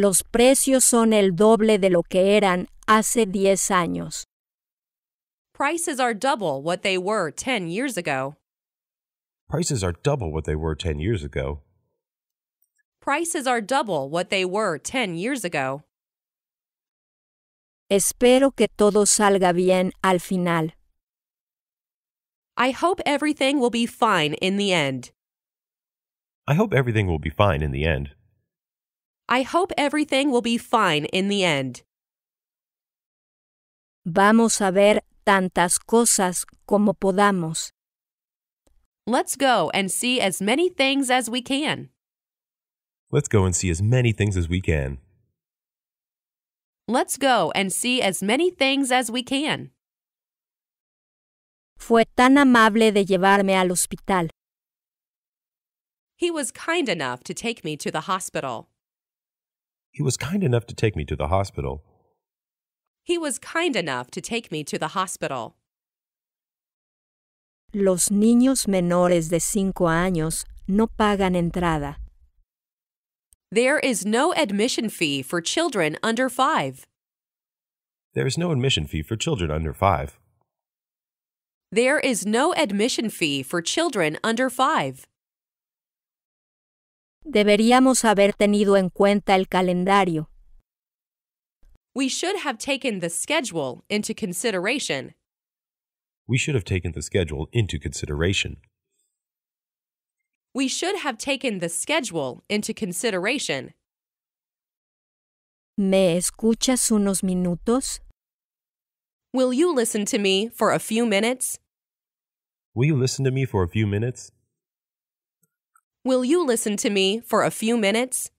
Los precios son el doble de lo que eran hace 10 años. Prices are double what they were 10 years ago. Prices are double what they were 10 years ago. Prices are double what they were 10 years ago. Espero que todo salga bien al final. I hope everything will be fine in the end. I hope everything will be fine in the end. I hope everything will be fine in the end. Vamos a ver tantas cosas como podamos. Let's go and see as many things as we can. Let's go and see as many things as we can. Let's go and see as many things as we can. Fue tan amable de llevarme al hospital. He was kind enough to take me to the hospital. He was kind enough to take me to the hospital. He was kind enough to take me to the hospital. Los niños menores de cinco años no pagan entrada. There is no admission fee for children under five. There is no admission fee for children under five. There is no admission fee for children under five. Deberíamos haber tenido en cuenta el calendario. We should have taken the schedule into consideration. We should have taken the schedule into consideration. We should have taken the schedule into consideration. ¿Me escuchas unos minutos? Will you listen to me for a few minutes? Will you listen to me for a few minutes? Will you listen to me for a few minutes?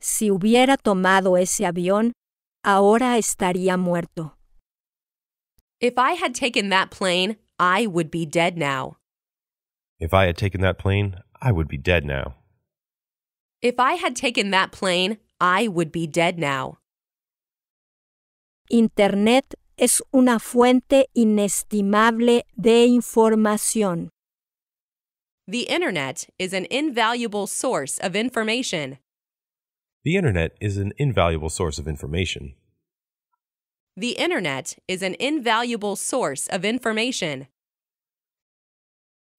Si hubiera tomado ese avión, ahora estaría muerto. If I had taken that plane, I would be dead now. If I had taken that plane, I would be dead now. If I had taken that plane, I would be dead now. Internet es una fuente inestimable de información. The Internet is an invaluable source of information. The Internet is an invaluable source of information. The Internet is an invaluable source of information.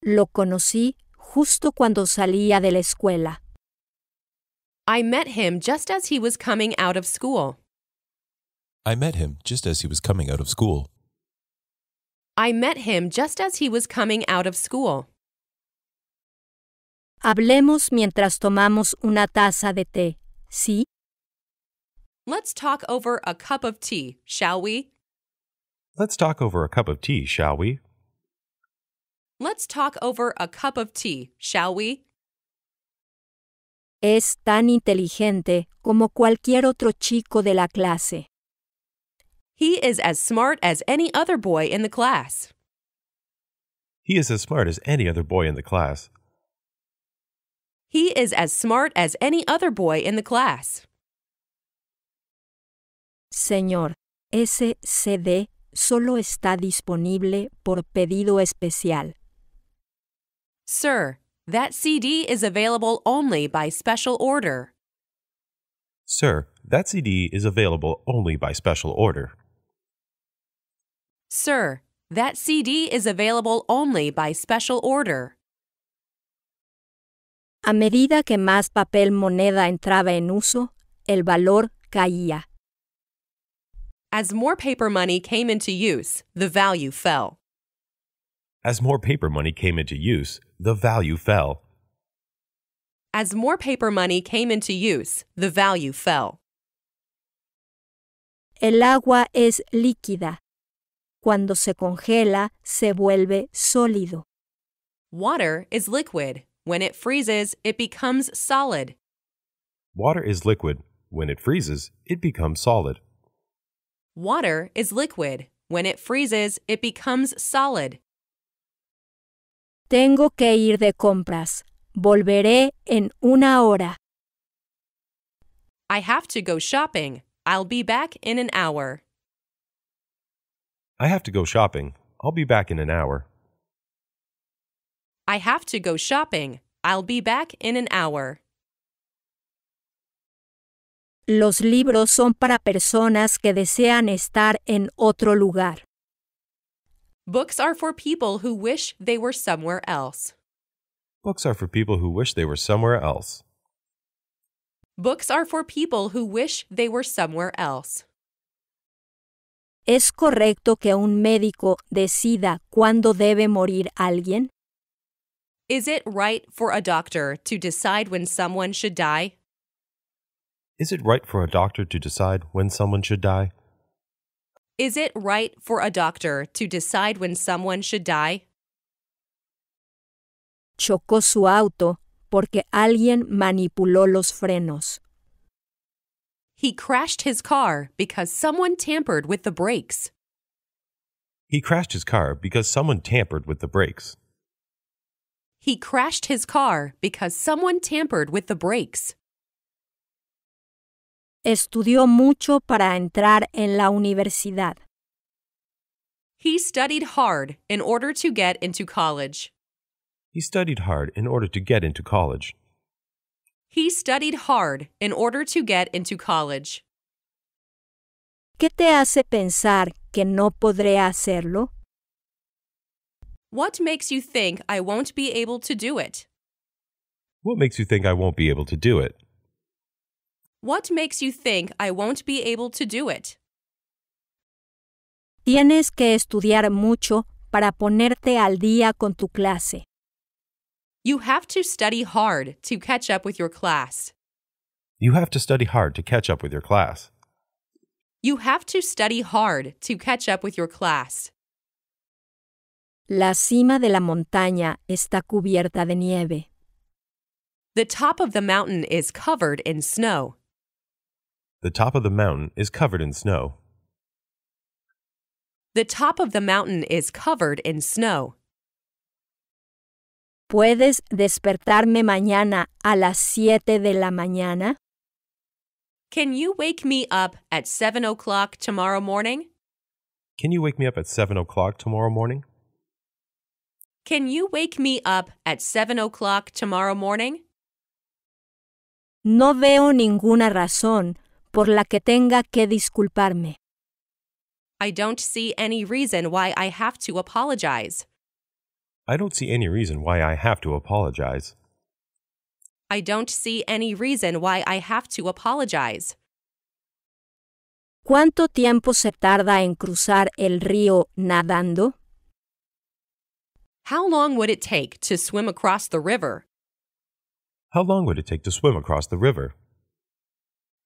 Lo conocí justo cuando salía de la escuela. I met him just as he was coming out of school. I met him just as he was coming out of school. I met him just as he was coming out of school. Hablemos mientras tomamos una taza de té, ¿sí? Let's talk over a cup of tea, shall we? Let's talk over a cup of tea, shall we? Let's talk over a cup of tea, shall we? Es tan inteligente como cualquier otro chico de la clase. He is as smart as any other boy in the class. He is as smart as any other boy in the class. He is as smart as any other boy in the class. Señor, ese CD solo está disponible por pedido especial. Sir, that CD is available only by special order. Sir, that CD is available only by special order. Sir, that CD is available only by special order. A medida que más papel moneda entraba en uso, el valor caía. As more paper money came into use, the value fell. As more paper money came into use, the value fell. As more paper money came into use, the value fell. El agua es líquida. Cuando se congela, se vuelve sólido. Water is liquid. When it freezes, it becomes solid. Water is liquid. When it freezes, it becomes solid. Water is liquid. When it freezes, it becomes solid. Tengo que ir de compras. Volveré en una hora. I have to go shopping. I'll be back in an hour. I have to go shopping. I'll be back in an hour. I have to go shopping. I'll be back in an hour. Los libros son para personas que desean estar en otro lugar. Books are for people who wish they were somewhere else. Books are for people who wish they were somewhere else. Books are for people who wish they were somewhere else. ¿Es correcto que un médico decida cuándo debe morir alguien? Is it right for a doctor to decide when someone should die? Is it right for a doctor to decide when someone should die? Is it right for a doctor to decide when someone should die? Chocó su auto porque alguien manipuló los frenos. He crashed his car because someone tampered with the brakes. He crashed his car because someone tampered with the brakes. He crashed his car because someone tampered with the brakes. Estudió mucho para entrar en la universidad. He studied hard in order to get into college. He studied hard in order to get into college. He studied hard in order to get into college. ¿Qué te hace pensar que no podré hacerlo? What makes you think I won't be able to do it? What makes you think I won't be able to do it? What makes you think I won't be able to do it? Tienes que estudiar mucho para ponerte al día con tu clase. You have to study hard to catch up with your class. You have to study hard to catch up with your class. You have to study hard to catch up with your class. La cima de la montaña está cubierta de nieve. The top of the mountain is covered in snow. The top of the mountain is covered in snow. The top of the mountain is covered in snow. ¿Puedes despertarme mañana a las de la mañana? Can you wake me up at 7 o'clock tomorrow morning? Can you wake me up at 7 o'clock tomorrow morning? Can you wake me up at 7 o'clock tomorrow morning? No veo ninguna razón por la que tenga que disculparme. I don't see any reason why I have to apologize. I don't see any reason why I have to apologize. I don't see any reason why I have to apologize. ¿Cuánto tiempo se tarda en cruzar el río nadando? How long would it take to swim across the river? How long would it take to swim across the river?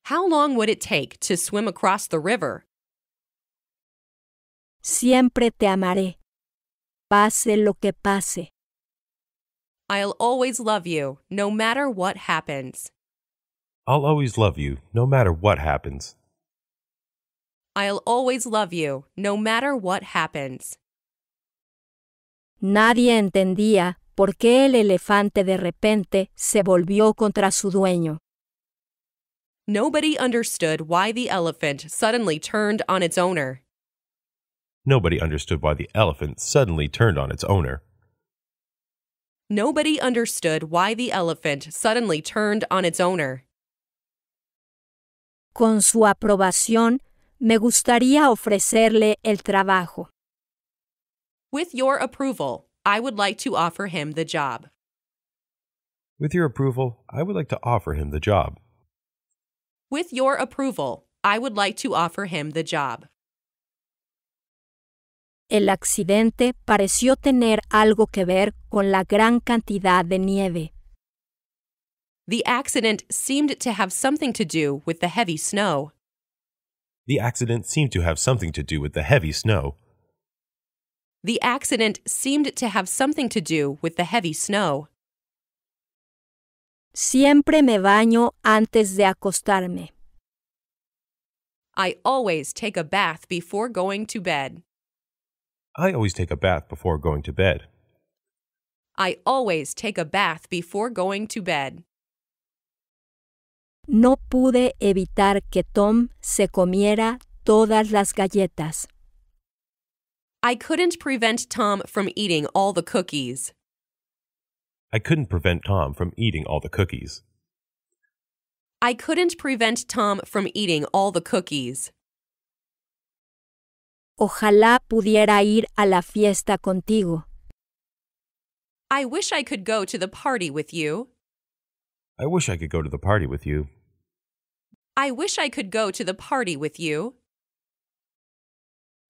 How long would it take to swim across the river? Siempre te amaré. Pase lo que pase. I'll always love you, no matter what happens. I'll always love you, no matter what happens. I'll always love you, no matter what happens. Nadie entendía por qué el elefante de repente se volvió contra su dueño. Nobody understood why the elephant suddenly turned on its owner. Nobody understood why the elephant suddenly turned on its owner. Nobody understood why the elephant suddenly turned on its owner. Con su aprobación, me gustaría ofrecerle el trabajo. With your approval, I would like to offer him the job. With your approval, I would like to offer him the job. With your approval, I would like to offer him the job. El accidente pareció tener algo que ver con la gran cantidad de nieve. The accident seemed to have something to do with the heavy snow. The accident seemed to have something to do with the heavy snow. The accident seemed to have something to do with the heavy snow. Siempre me baño antes de acostarme. I always take a bath before going to bed. I always take a bath before going to bed. I always take a bath before going to bed. No pude evitar que Tom se comiera todas las galletas. I couldn't prevent Tom from eating all the cookies. I couldn't prevent Tom from eating all the cookies. I couldn't prevent Tom from eating all the cookies. Ojalá pudiera ir a la fiesta contigo. I wish I could go to the party with you. I wish I could go to the party with you. I wish I could go to the party with you.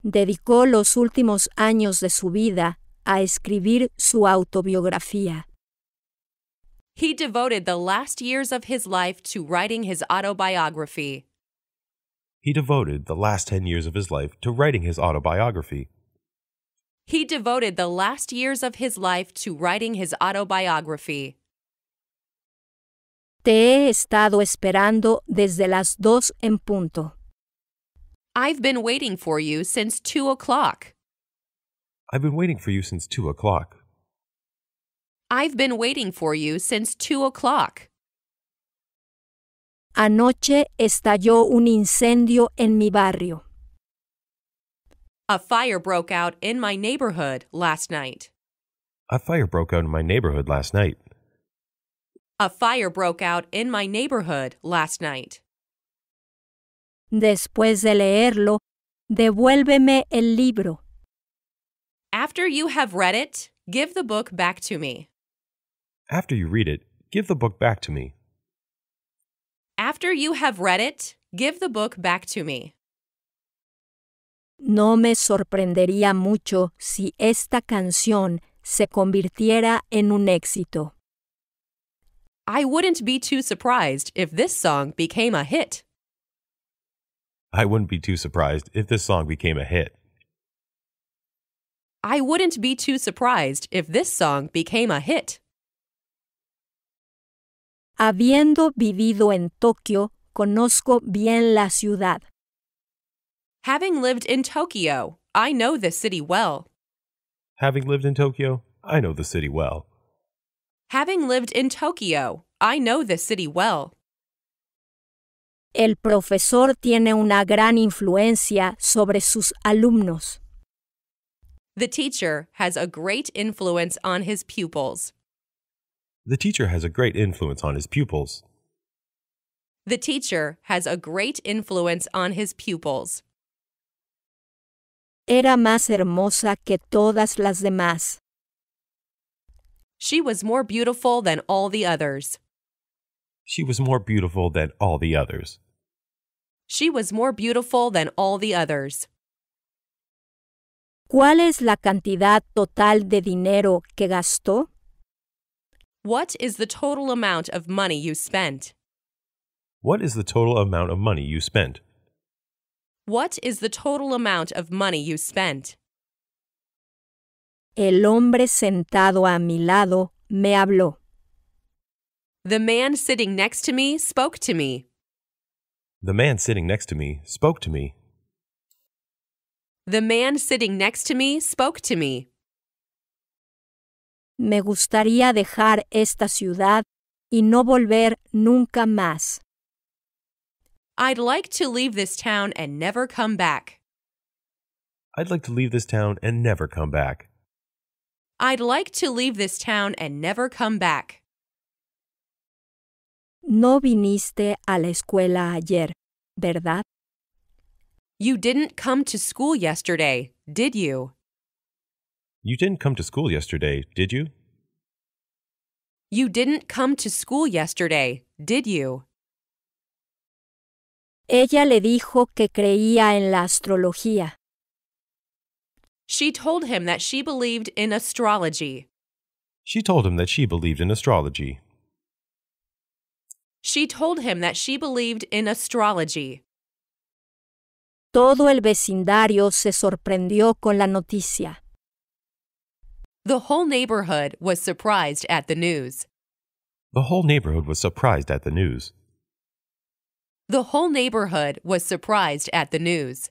dedicó los últimos años de su vida a escribir su autobiografía. He devoted the last years of his life to writing his autobiography. He devoted the last 10 years of his life to writing his autobiography. He devoted the last years of his life to writing his autobiography. Te he estado esperando desde las dos en punto. I've been waiting for you since two o'clock. I've been waiting for you since two o'clock. I've been waiting for you since two o'clock. Anoche estalló un incendio en mi barrio. A fire broke out in my neighborhood last night. A fire broke out in my neighborhood last night. A fire broke out in my neighborhood last night. Después de leerlo, devuélveme el libro. After you have read it, give the book back to me. After you read it, give the book back to me. After you have read it, give the book back to me. No me sorprendería mucho si esta canción se convirtiera en un éxito. I wouldn't be too surprised if this song became a hit. I wouldn't be too surprised if this song became a hit. I wouldn't be too surprised if this song became a hit. Habiendo vivido en Tokio, conozco bien la ciudad. Having lived in Tokyo, I know the city well. Having lived in Tokyo, I know the city well. Having lived in Tokyo, I know the city well. El profesor tiene una gran influencia sobre sus alumnos. The teacher has a great influence on his pupils. The teacher has a great influence on his pupils. The teacher has a great influence on his pupils. Era más hermosa que todas las demás. She was more beautiful than all the others. She was more beautiful than all the others. She was more beautiful than all the others. ¿Cuál es la cantidad total de dinero que gastó? What is the total amount of money you spent? What is the total amount of money you spent? What is the total amount of money you spent? El hombre sentado a mi lado me habló. The man sitting next to me spoke to me. The man sitting next to me spoke to me. The man sitting next to me spoke to me. Me gustaría dejar esta ciudad y no volver nunca más. I'd like to leave this town and never come back. I'd like to leave this town and never come back. I'd like to leave this town and never come back. No viniste a la escuela ayer, ¿verdad? You didn't come to school yesterday, did you? You didn't come to school yesterday, did you? You didn't come to school yesterday, did you? Ella le dijo que creía en la astrología. She told him that she believed in astrology. She told him that she believed in astrology. She told him that she believed in astrology. Todo el vecindario se sorprendió con la noticia. The whole neighborhood was surprised at the news. The whole neighborhood was surprised at the news. The whole neighborhood was surprised at the news.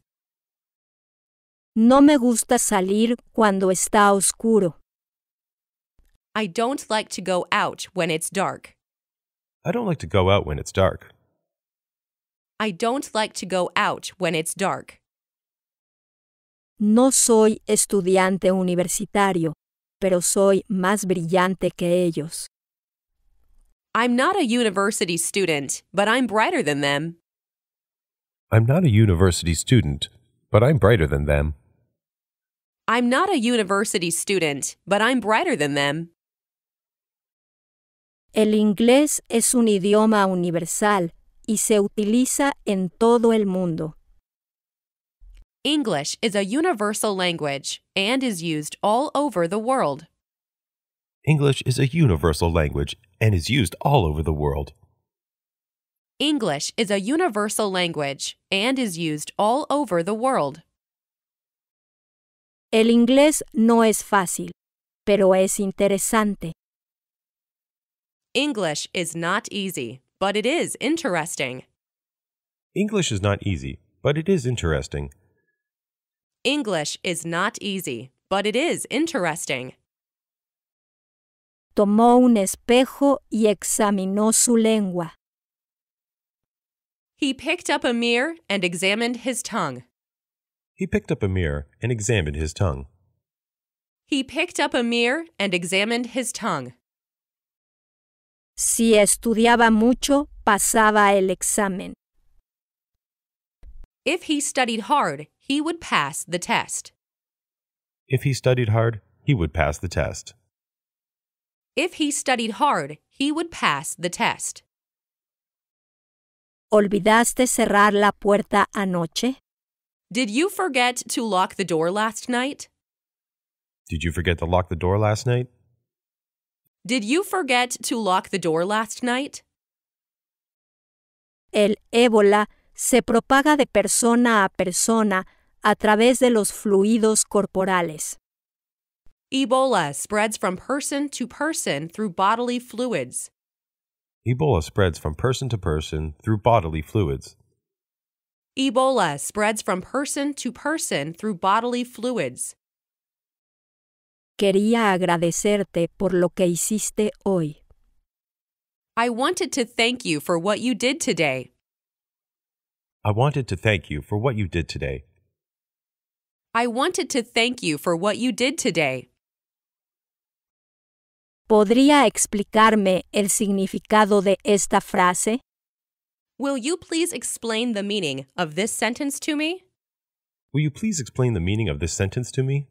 No me gusta salir cuando está oscuro. I don't like to go out when it's dark. I don't like to go out when it's dark. I don't like to go out when it's dark. No soy estudiante universitario, pero soy más brillante que ellos. I'm not a university student, but I'm brighter than them. I'm not a university student, but I'm brighter than them. I'm not a university student, but I'm brighter than them. El inglés es un idioma universal y se utiliza en todo el mundo. English is a universal language and is used all over the world. English is a universal language and is used all over the world. English is a universal language and is used all over the world. El inglés no es fácil, pero es interesante. English is not easy, but it is interesting. English is not easy, but it is interesting. English is not easy, but it is interesting. Tomó un espejo y examinó su lengua. He picked up a mirror and examined his tongue. He picked up a mirror and examined his tongue. He picked up a mirror and examined his tongue. Si estudiaba mucho, pasaba el examen. If he studied hard, he would pass the test. If he studied hard, he would pass the test. If he studied hard, he would pass the test. ¿Olvidaste cerrar la puerta anoche? Did you forget to lock the door last night? Did you forget to lock the door last night? Did you forget to lock the door last night? El ébola se propaga de persona a persona a través de los fluidos corporales. Ebola spreads from person to person through bodily fluids. Ebola spreads from person to person through bodily fluids. Ebola spreads from person to person through bodily fluids quería agradecerte por lo que hiciste hoy. I wanted to thank you for what you did today. I wanted to thank you for what you did today. I wanted to thank you for what you did today. ¿Podría explicarme el significado de esta frase? Will you please explain the meaning of this sentence to me? Will you please explain the meaning of this sentence to me?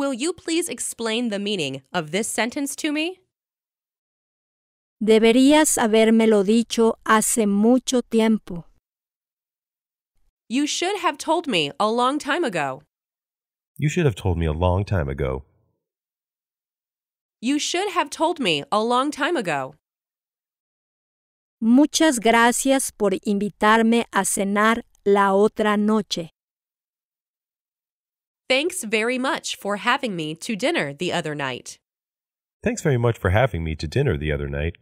Will you please explain the meaning of this sentence to me? Deberías habérmelo dicho hace mucho tiempo. You should have told me a long time ago. You should have told me a long time ago. You should have told me a long time ago. Muchas gracias por invitarme a cenar la otra noche. Thanks very much for having me to dinner the other night. Thanks very much for having me to dinner the other night.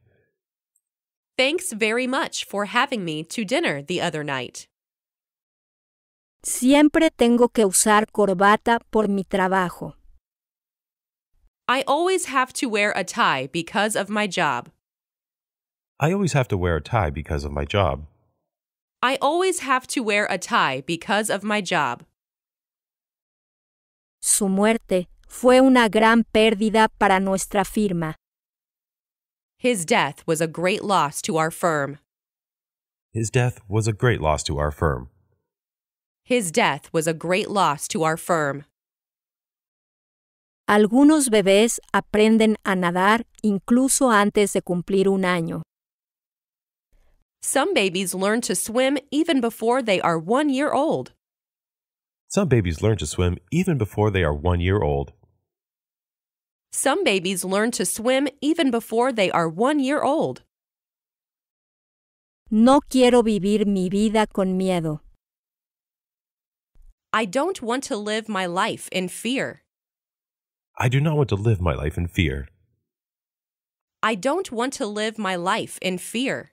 Thanks very much for having me to dinner the other night. Siempre tengo que usar corbata por mi trabajo. I always have to wear a tie because of my job. I always have to wear a tie because of my job. I always have to wear a tie because of my job. Su muerte fue una gran pérdida para nuestra firma. His death was a great loss to our firm. His death was a great loss to our firm. His death was a great loss to our firm. Algunos bebés aprenden a nadar incluso antes de cumplir un año. Some babies learn to swim even before they are one year old. Some babies learn to swim even before they are one year old. Some babies learn to swim even before they are one year old. No quiero vivir mi vida con miedo. I don't want to live my life in fear. I do not want to live my life in fear. I don't want to live my life in fear.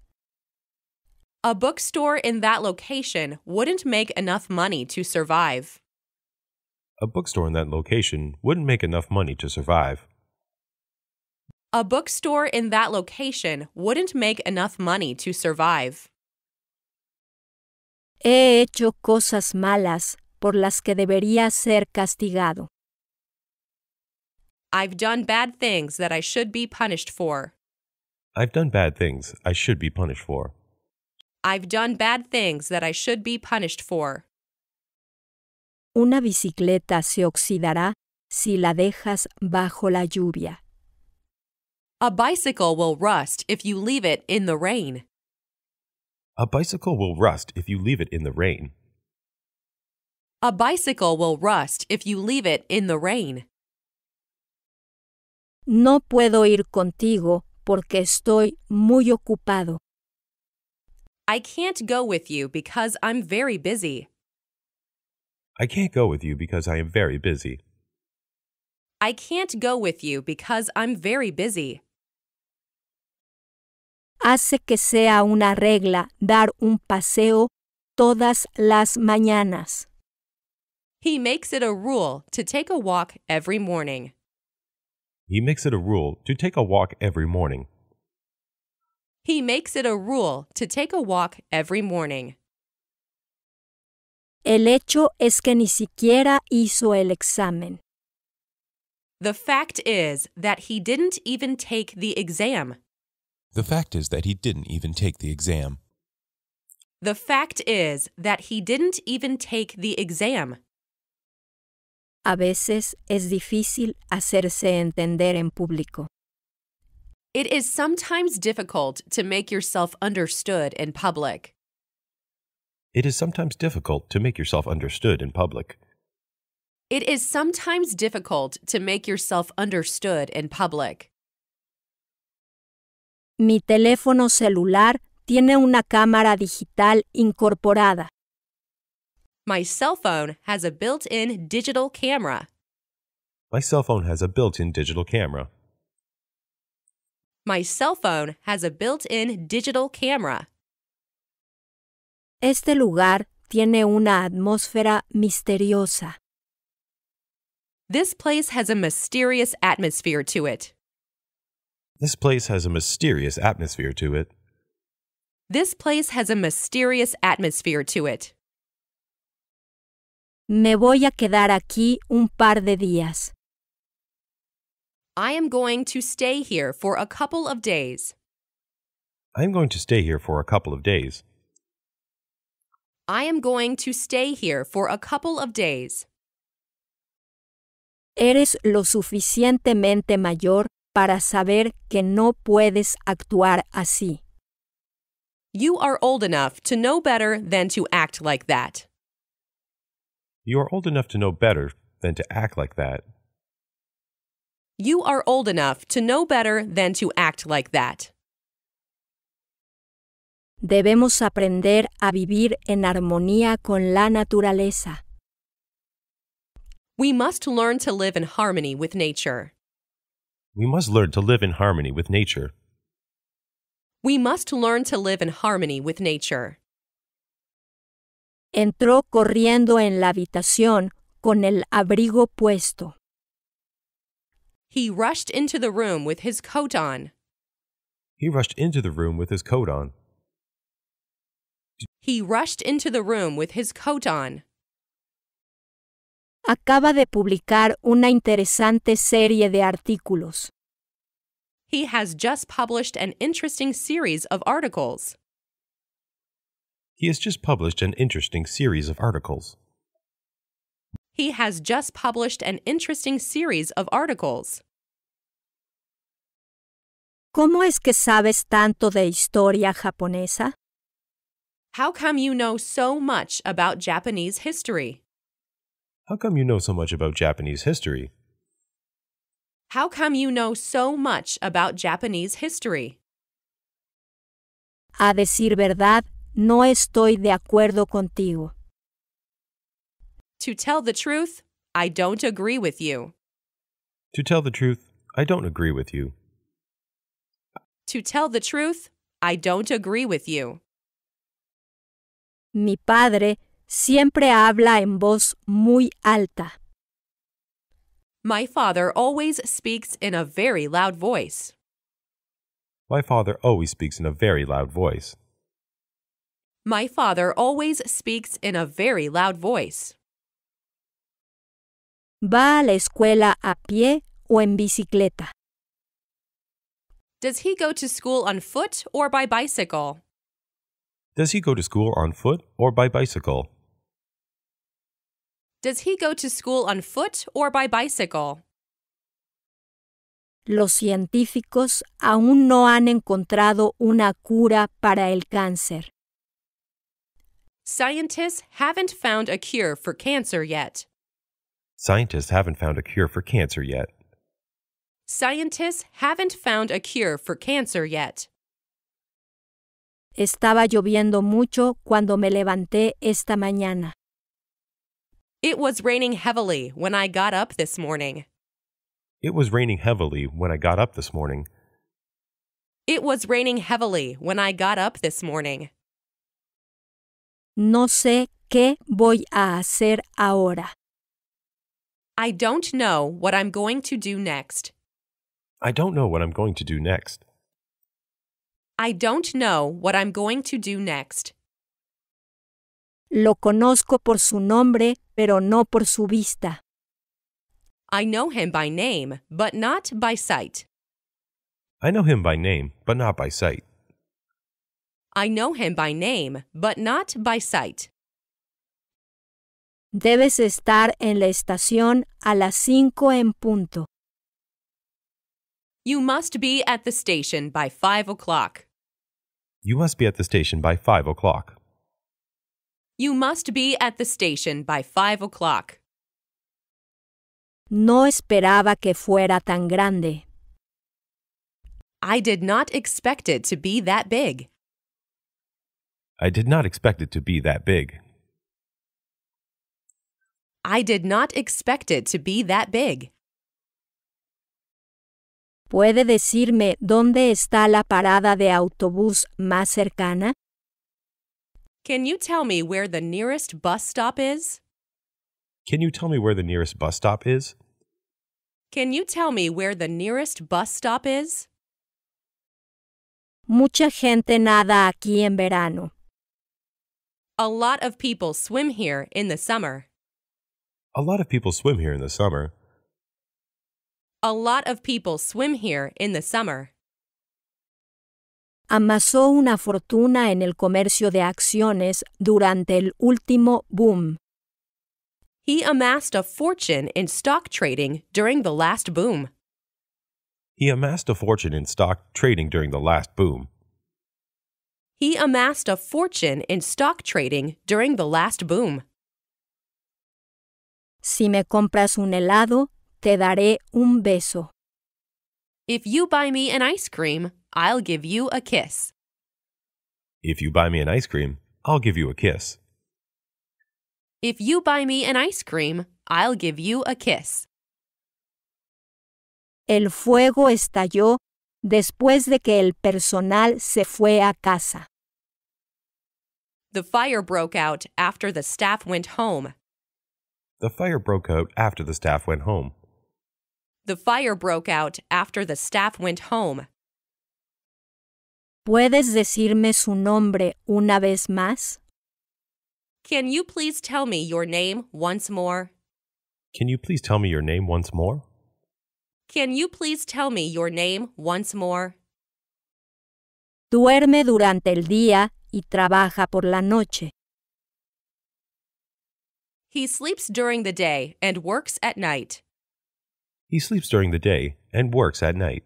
A bookstore in that location wouldn't make enough money to survive. A bookstore in that location wouldn't make enough money to survive. A bookstore in that location wouldn't make enough money to survive. He hecho cosas malas por las que debería ser castigado. I've done bad things that I should be punished for. I've done bad things I should be punished for. I've done bad things that I should be punished for. Una bicicleta se oxidará si la dejas bajo la lluvia. A bicycle will rust if you leave it in the rain. A bicycle will rust if you leave it in the rain. A bicycle will rust if you leave it in the rain. No puedo ir contigo porque estoy muy ocupado. I can't go with you because I'm very busy. I can't go with you because I am very busy. I can't go with you because I'm very busy. Hace que sea una regla dar un paseo todas las mañanas. He makes it a rule to take a walk every morning. He makes it a rule to take a walk every morning. He makes it a rule to take a walk every morning. El hecho es que ni siquiera hizo el examen. The fact is that he didn't even take the exam. The fact is that he didn't even take the exam. The fact is that he didn't even take the exam. A veces es difícil hacerse entender en público. It is sometimes difficult to make yourself understood in public. It is sometimes difficult to make yourself understood in public. It is sometimes difficult to make yourself understood in public. Mi teléfono celular tiene una cámara digital incorporada. My cell phone has a built-in digital camera. My cell phone has a built-in digital camera. My cell phone has a built-in digital camera. Este lugar tiene una atmósfera misteriosa. This place has a mysterious atmosphere to it. This place has a mysterious atmosphere to it. This place has a mysterious atmosphere to it. Me voy a quedar aquí un par de días. I am going to stay here for a couple of days. I am going to stay here for a couple of days. I am going to stay here for a couple of days. Eres lo suficientemente mayor para saber que no puedes actuar así. You are old enough to know better than to act like that. You are old enough to know better than to act like that. You are old enough to know better than to act like that. Debemos aprender a vivir en armonía con la naturaleza. We must learn to live in harmony with nature. We must learn to live in harmony with nature. We must learn to live in harmony with nature. Entró corriendo en la habitación con el abrigo puesto. He rushed into the room with his coat on. He rushed into the room with his coat on. He rushed into the room with his coat on. Acaba de publicar una interesante serie de artículos. He has just published an interesting series of articles. He has just published an interesting series of articles. He has just published an interesting series of articles. ¿Cómo es que sabes tanto de historia japonesa? How come you know so much about Japanese history? How come you know so much about Japanese history? How come you know so much about Japanese history? A decir verdad, no estoy de acuerdo contigo. To tell the truth, I don't agree with you. To tell the truth, I don't agree with you. To tell the truth, I don't agree with you. Mi padre siempre habla en voz muy alta. My father always speaks in a very loud voice. My father always speaks in a very loud voice. My father always speaks in a very loud voice. va a la escuela a pie o en bicicleta? Does he go to school on foot or by bicycle? Does he go to school on foot or by bicycle? Does he go to school on foot or by bicycle? Los científicos aún no han encontrado una cura para el cáncer. Scientists haven't found a cure for cancer yet. Scientists haven't found a cure for cancer yet. Scientists haven't found a cure for cancer yet. Estaba lloviendo mucho cuando me levanté esta mañana. It was raining heavily when I got up this morning. It was raining heavily when I got up this morning. It was raining heavily when I got up this morning. No sé qué voy a hacer ahora. I don't know what I'm going to do next. I don't know what I'm going to do next. I don't know what I'm going to do next. Lo conozco por su nombre, pero no por su vista. I know him by name, but not by sight. I know him by name, but not by sight. I know him by name, but not by sight. Debes estar en la estación a las cinco en punto. You must be at the station by 5 o'clock. You must be at the station by 5 o'clock. You must be at the station by 5 o'clock. No esperaba que fuera tan grande. I did not expect it to be that big. I did not expect it to be that big. I did not expect it to be that big. ¿Puede decirme dónde está la parada de autobús más cercana? Can you tell me where the nearest bus stop is? Can you tell me where the nearest bus stop is? Can you tell me where the nearest bus stop is? Mucha gente nada aquí en verano. A lot of people swim here in the summer. A lot of people swim here in the summer. A lot of people swim here in the summer. Amasó una fortuna en el comercio de acciones durante el último boom. He amassed a fortune in stock trading during the last boom. He amassed a fortune in stock trading during the last boom. He amassed a fortune in stock trading during the last boom. Si me compras un helado, te daré un beso. If you buy me an ice cream, I'll give you a kiss. If you buy me an ice cream, I'll give you a kiss. If you buy me an ice cream, I'll give you a kiss. El fuego estalló después de que el personal se fue a casa. The fire broke out after the staff went home. The fire broke out after the staff went home. The fire broke out after the staff went home. ¿Puedes decirme su nombre una vez más? Can you please tell me your name once more? Can you please tell me your name once more? Can you please tell me your name once more? Duerme durante el día y trabaja por la noche. He sleeps during the day and works at night. He sleeps during the day and works at night.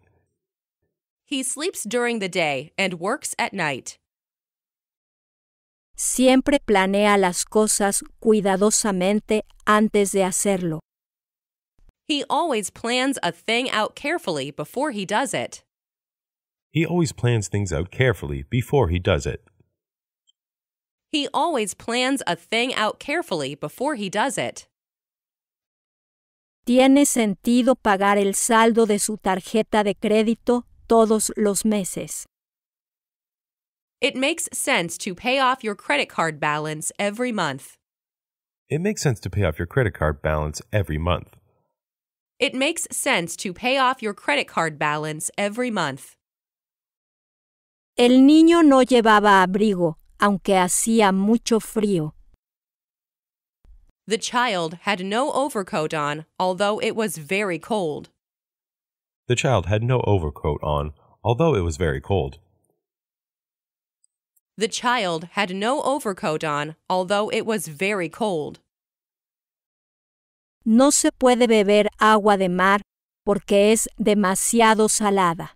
He sleeps during the day and works at night. Siempre planea las cosas cuidadosamente antes de hacerlo. He always plans a thing out carefully before he does it. He always plans things out carefully before he does it. He always plans a thing out carefully before he does it. ¿Tiene sentido pagar el saldo de su tarjeta de crédito todos los meses? It makes sense to pay off your credit card balance every month. It makes sense to pay off your credit card balance every month. It makes sense to pay off your credit card balance every month. El niño no llevaba abrigo, aunque hacía mucho frío. The child had no overcoat on, although it was very cold. The child had no overcoat on, although it was very cold. The child had no overcoat on, although it was very cold. No se puede beber agua de mar porque es demasiado salada.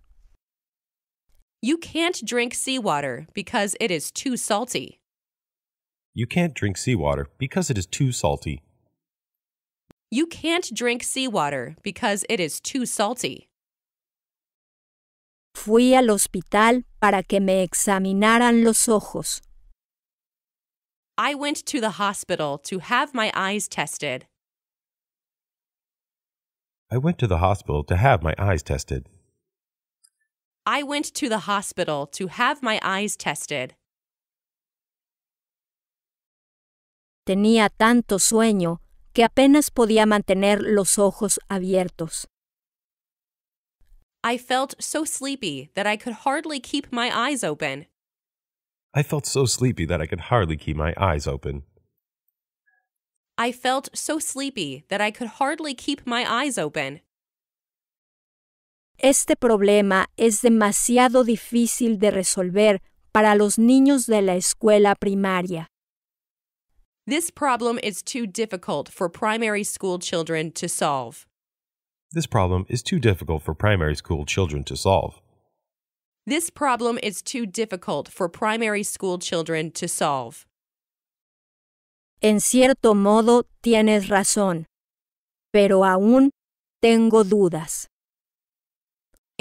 You can't drink seawater because it is too salty. You can't drink seawater because it is too salty. You can't drink seawater because it is too salty. Fui al hospital para que me examinaran los ojos. I went to the hospital to have my eyes tested. I went to the hospital to have my eyes tested. I went to the hospital to have my eyes tested. Tenía tanto sueño que apenas podía mantener los ojos abiertos. I felt so sleepy that I could hardly keep my eyes open. I felt so sleepy that I could hardly keep my eyes open. I felt so sleepy that I could hardly keep my eyes open. Este problema es demasiado difícil de resolver para los niños de la escuela primaria. This problem is too difficult for primary school children to solve. This problem is too difficult for primary school children to solve. This problem is too difficult for primary school children to solve. En cierto modo, tienes razón, pero aún tengo dudas.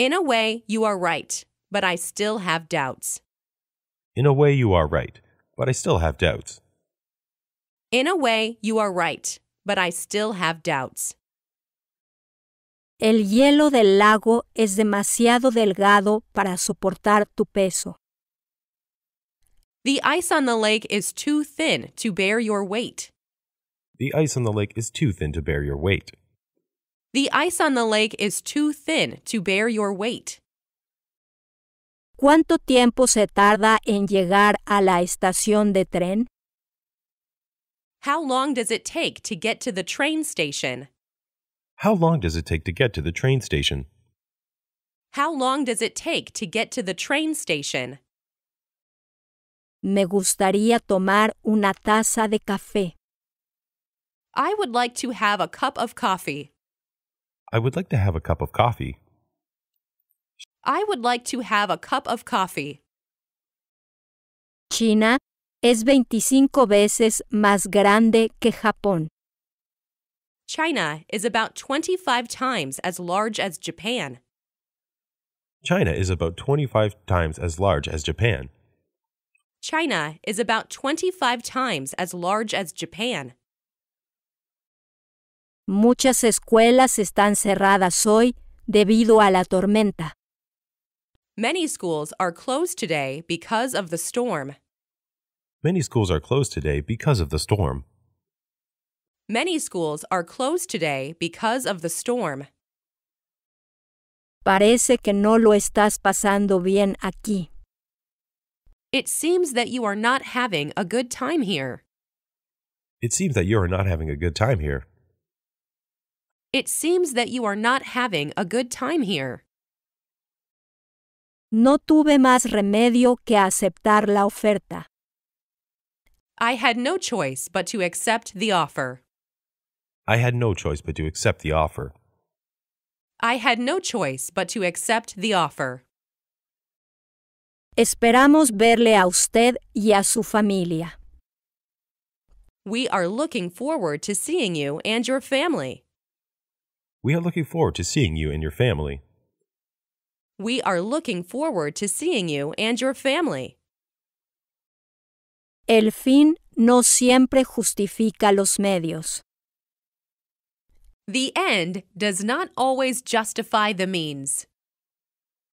In a way, you are right, but I still have doubts. In a way, you are right, but I still have doubts. In a way, you are right, but I still have doubts. El hielo del lago es demasiado delgado para soportar tu peso. The ice on the lake is too thin to bear your weight. The ice on the lake is too thin to bear your weight. The ice on the lake is too thin to bear your weight. ¿Cuánto tiempo se tarda en llegar a la estación de tren? How long does it take to get to the train station? How long does it take to get to the train station? How long does it take to get to the train station? Me gustaría tomar una taza de café. I would like to have a cup of coffee. I would like to have a cup of coffee. I would like to have a cup of coffee. China es 25 veces más grande que Japón. China is about 25 times as large as Japan. China is about 25 times as large as Japan. China is about 25 times as large as Japan. Muchas escuelas están cerradas hoy debido a la tormenta. Many schools are closed today because of the storm. Many schools are closed today because of the storm. Many schools are closed today because of the storm. Parece que no lo estás pasando bien aquí. It seems that you are not having a good time here. It seems that you are not having a good time here. It seems that you are not having a good time here. No tuve más remedio que aceptar la oferta. I had no choice but to accept the offer. I had no choice but to accept the offer. I had no choice but to accept the offer. Esperamos verle a usted y a su familia. We are looking forward to seeing you and your family. We are looking forward to seeing you and your family. We are looking forward to seeing you and your family. El fin no siempre justifica los medios. The end does not always justify the means.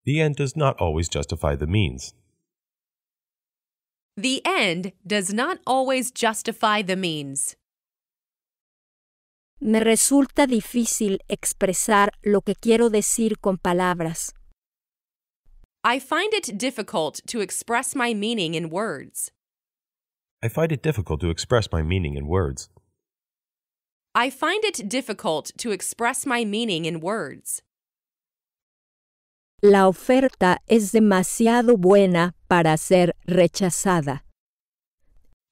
The end does not always justify the means. The end does not always justify the means. Me resulta difícil expresar lo que quiero decir con palabras. I find it difficult to express my meaning in words. I find it difficult to express my meaning in words. I find it difficult to express my meaning in words. La oferta es demasiado buena para ser rechazada.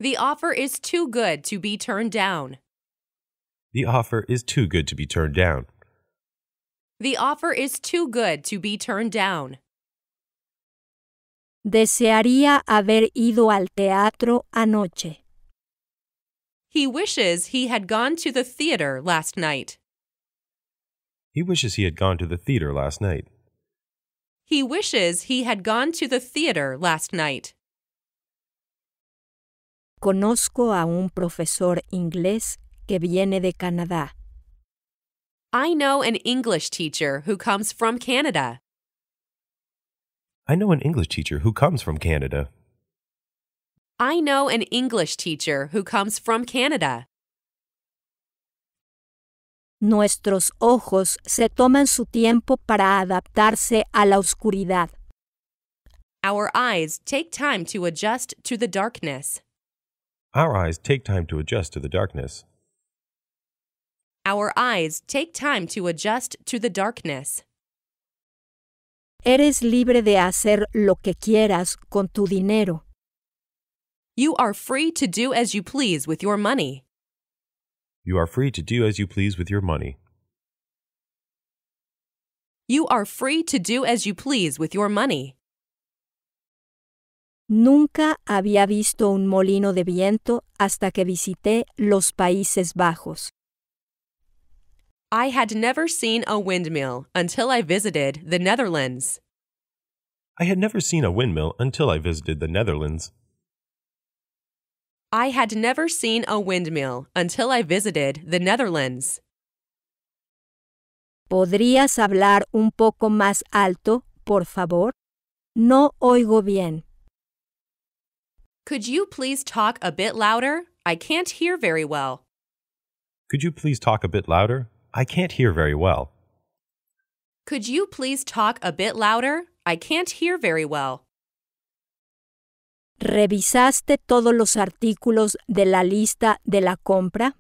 The offer is too good to be turned down. The offer is too good to be turned down. The offer is too good to be turned down. Desearía haber ido al teatro anoche. He wishes he had gone to the theater last night. He wishes he had gone to the theater last night. He wishes he had gone to the theater last night. Conozco a un profesor inglés que viene de Canadá. I know an English teacher who comes from Canada. I know an English teacher who comes from Canada. I know an English teacher who comes from Canada. Nuestros ojos se toman su tiempo para adaptarse a la oscuridad. Our eyes take time to adjust to the darkness. Our eyes take time to adjust to the darkness. Our eyes take time to adjust to the darkness. Eres libre de hacer lo que quieras con tu dinero. You are free to do as you please with your money. You are free to do as you please with your money. You are free to do as you please with your money. Nunca había visto un molino de viento hasta que visité los Países Bajos. I had never seen a windmill until I visited the Netherlands. I had never seen a windmill until I visited the Netherlands. I had never seen a windmill until I visited the Netherlands. ¿Podrías hablar un poco más alto, por favor? No oigo bien. Could you please talk a bit louder? I can't hear very well. Could you please talk a bit louder? I can't hear very well. Could you please talk a bit louder? I can't hear very well. ¿Revisaste todos los artículos de la lista de la compra?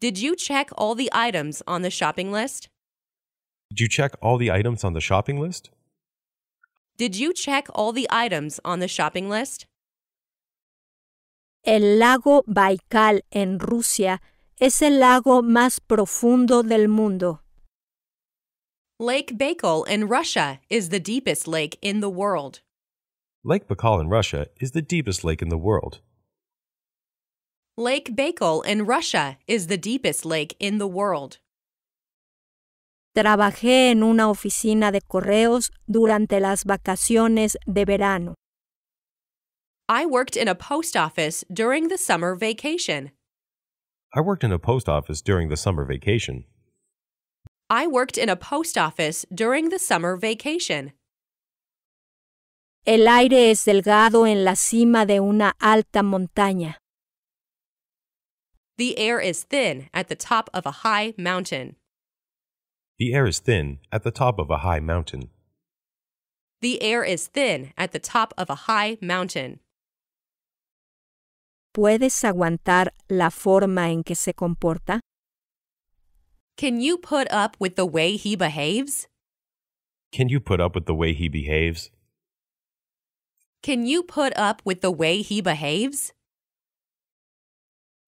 Did you check all the items on the shopping list? Did you check all the items on the shopping list? Did you check all the items on the shopping list? El lago Baikal en Rusia es el lago más profundo del mundo. Lake Baikal in Russia is the deepest lake in the world. Lake Baikal in Russia is the deepest lake in the world. Lake Baikal in Russia is the deepest lake in the world. Trabajé en una oficina de correos durante las vacaciones de verano. I worked in a post office during the summer vacation. I worked in a post office during the summer vacation. I worked in a post office during the summer vacation. El aire es delgado en la cima de una alta montaña. The air is thin at the top of a high mountain. The air is thin at the top of a high mountain. The air is thin at the top of a high mountain. ¿Puedes aguantar la forma en que se comporta? Can you put up with the way he behaves? Can you put up with the way he behaves? Can you put up with the way he behaves?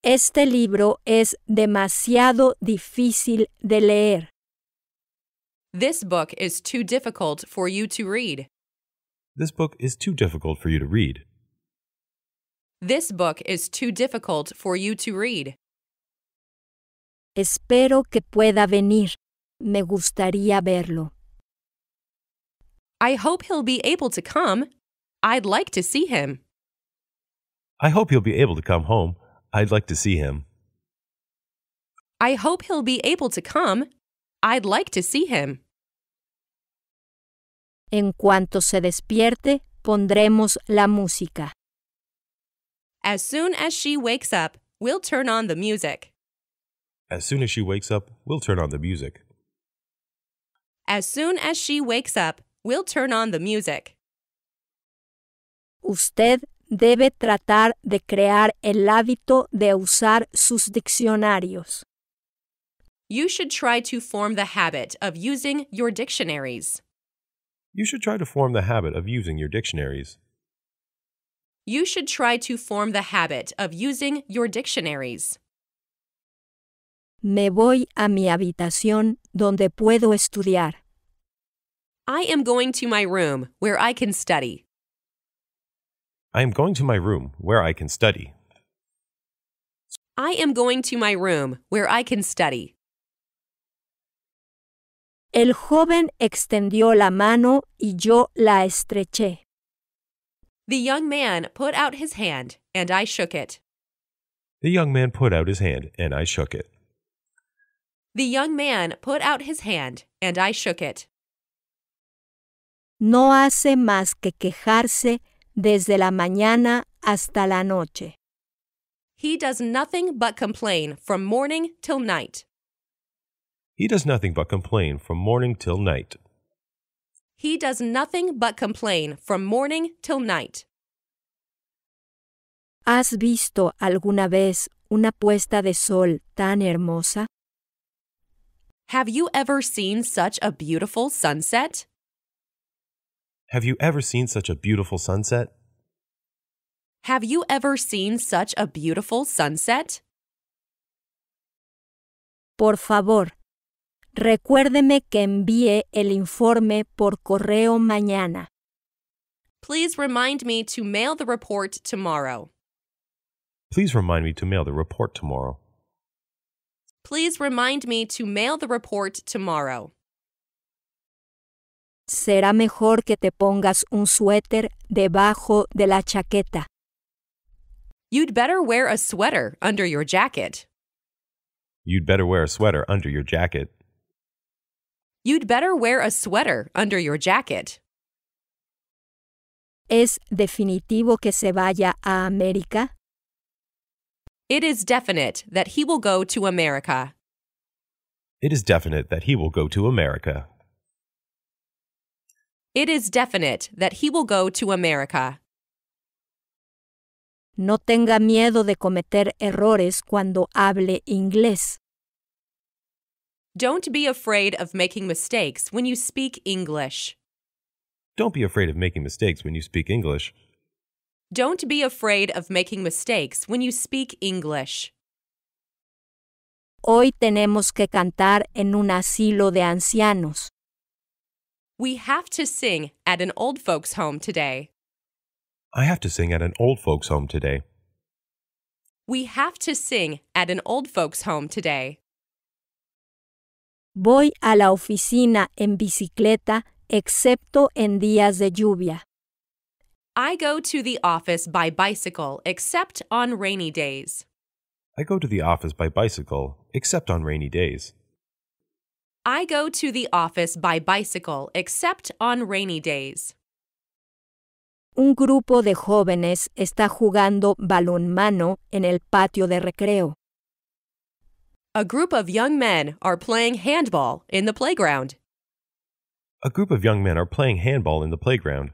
Este libro es demasiado difícil de leer. This book is too difficult for you to read. This book is too difficult for you to read. This book is too difficult for you to read. Espero que pueda venir. Me gustaría verlo. I hope he'll be able to come. I'd like to see him. I hope he'll be able to come home. I'd like to see him. I hope he'll be able to come. I'd like to see him. En cuanto se despierte, pondremos la música. As soon as she wakes up, we'll turn on the music. As soon as she wakes up, we'll turn on the music. As soon as she wakes up, we'll turn on the music. Usted debe tratar de crear el hábito de usar sus diccionarios. You should try to form the habit of using your dictionaries. You should try to form the habit of using your dictionaries you should try to form the habit of using your dictionaries. Me voy a mi habitación donde puedo estudiar. I am going to my room where I can study. I am going to my room where I can study. I am going to my room where I can study. El joven extendió la mano y yo la estreché. The young man put out his hand, and I shook it. The young man put out his hand, and I shook it. The young man put out his hand, and I shook it. No hace más que quejarse desde la mañana hasta la noche. He does nothing but complain from morning till night. He does nothing but complain from morning till night. He does nothing but complain from morning till night. ¿Has visto alguna vez una puesta de sol tan hermosa? Have you ever seen such a beautiful sunset? Have you ever seen such a beautiful sunset? Have you ever seen such a beautiful sunset? Por favor, Recuérdeme que envíe el informe por correo mañana. Please remind me to mail the report tomorrow. Please remind me to mail the report tomorrow. Please remind me to mail the report tomorrow. Será mejor que te pongas un suéter debajo de la chaqueta. You'd better wear a sweater under your jacket. You'd better wear a sweater under your jacket. You'd better wear a sweater under your jacket. ¿Es definitivo que se vaya a América? It is definite that he will go to America. It is definite that he will go to America. It is definite that he will go to America. No tenga miedo de cometer errores cuando hable inglés. Don't be afraid of making mistakes when you speak English. Don't be afraid of making mistakes when you speak English. Don't be afraid of making mistakes when you speak English. Hoy tenemos que cantar en un asilo de ancianos. We have to sing at an old folks' home today. I have to sing at an old folks' home today. We have to sing at an old folks' home today. Voy a la oficina en bicicleta excepto en días de lluvia. I go to the office by bicycle except on rainy days. I go to the office by bicycle except on rainy days. I go to the office by bicycle except on rainy days. Un grupo de jóvenes está jugando balonmano en el patio de recreo. A group of young men are playing handball in the playground. A group of young men are playing handball in the playground.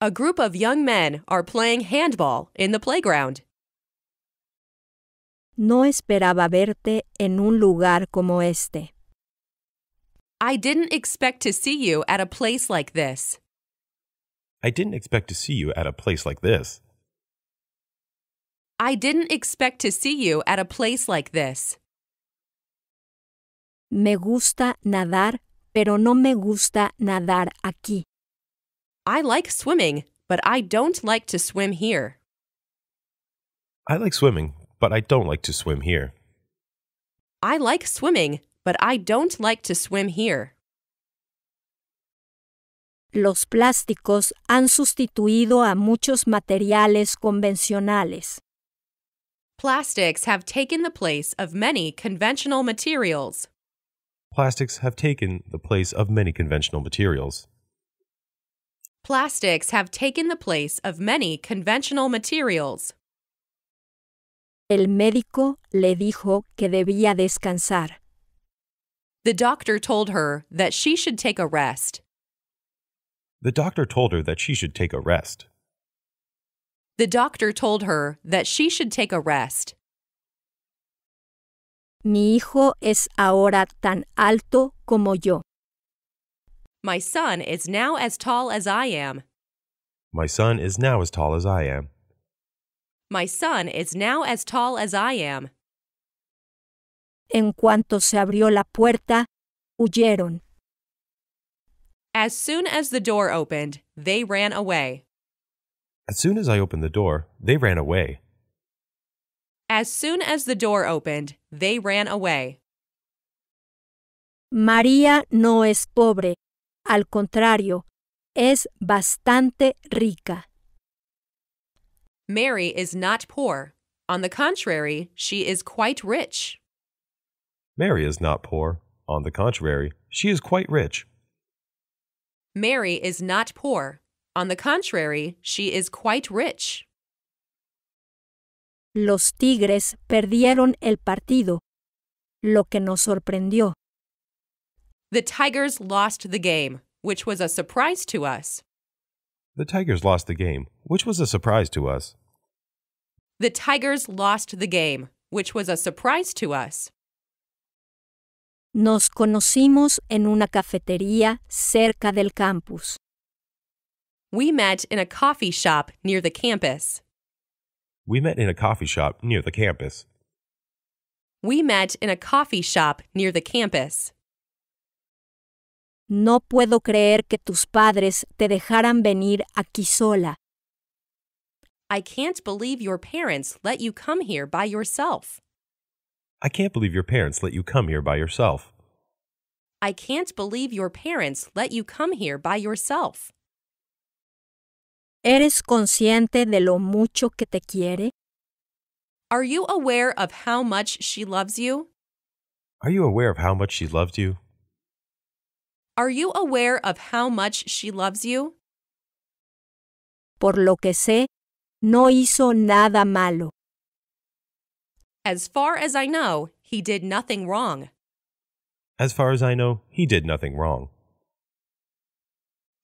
A group of young men are playing handball in the playground. No esperaba verte en un lugar como este. I didn't expect to see you at a place like this. I didn't expect to see you at a place like this. I didn't expect to see you at a place like this. Me gusta nadar, pero no me gusta nadar aquí. I like swimming, but I don't like to swim here. I like swimming, but I don't like to swim here. I like swimming, but I don't like to swim here. Los plásticos han sustituido a muchos materiales convencionales. Plastics have taken the place of many conventional materials. Plastics have taken the place of many conventional materials. Plastics have taken the place of many conventional materials. El médico le dijo que debía descansar. The doctor told her that she should take a rest. The doctor told her that she should take a rest. The doctor told her that she should take a rest. Mi hijo es ahora tan alto como yo. My son is now as tall as I am. My son is now as tall as I am. My son is now as tall as I am. En cuanto se abrió la puerta, huyeron. As soon as the door opened, they ran away. As soon as I opened the door, they ran away. As soon as the door opened, they ran away. María no es pobre. Al contrario, es bastante rica. Mary is not poor. On the contrary, she is quite rich. Mary is not poor. On the contrary, she is quite rich. Mary is not poor. On the contrary, she is quite rich. Los Tigres perdieron el partido, lo que nos sorprendió. The Tigers lost the game, which was a surprise to us. The Tigers lost the game, which was a surprise to us. The Tigers lost the game, which was a surprise to us. Nos conocimos en una cafetería cerca del campus. We met in a coffee shop near the campus. We met in a coffee shop near the campus. We met in a coffee shop near the campus. No puedo creer que tus padres te dejaran venir aquí sola. I can't believe your parents let you come here by yourself. I can't believe your parents let you come here by yourself. I can't believe your parents let you come here by yourself. ¿Eres consciente de lo mucho que te quiere? Are you aware of how much she loves you? Are you aware of how much she loves you? Are you aware of how much she loves you? Por lo que sé, no hizo nada malo. As far as I know, he did nothing wrong. As far as I know, he did nothing wrong.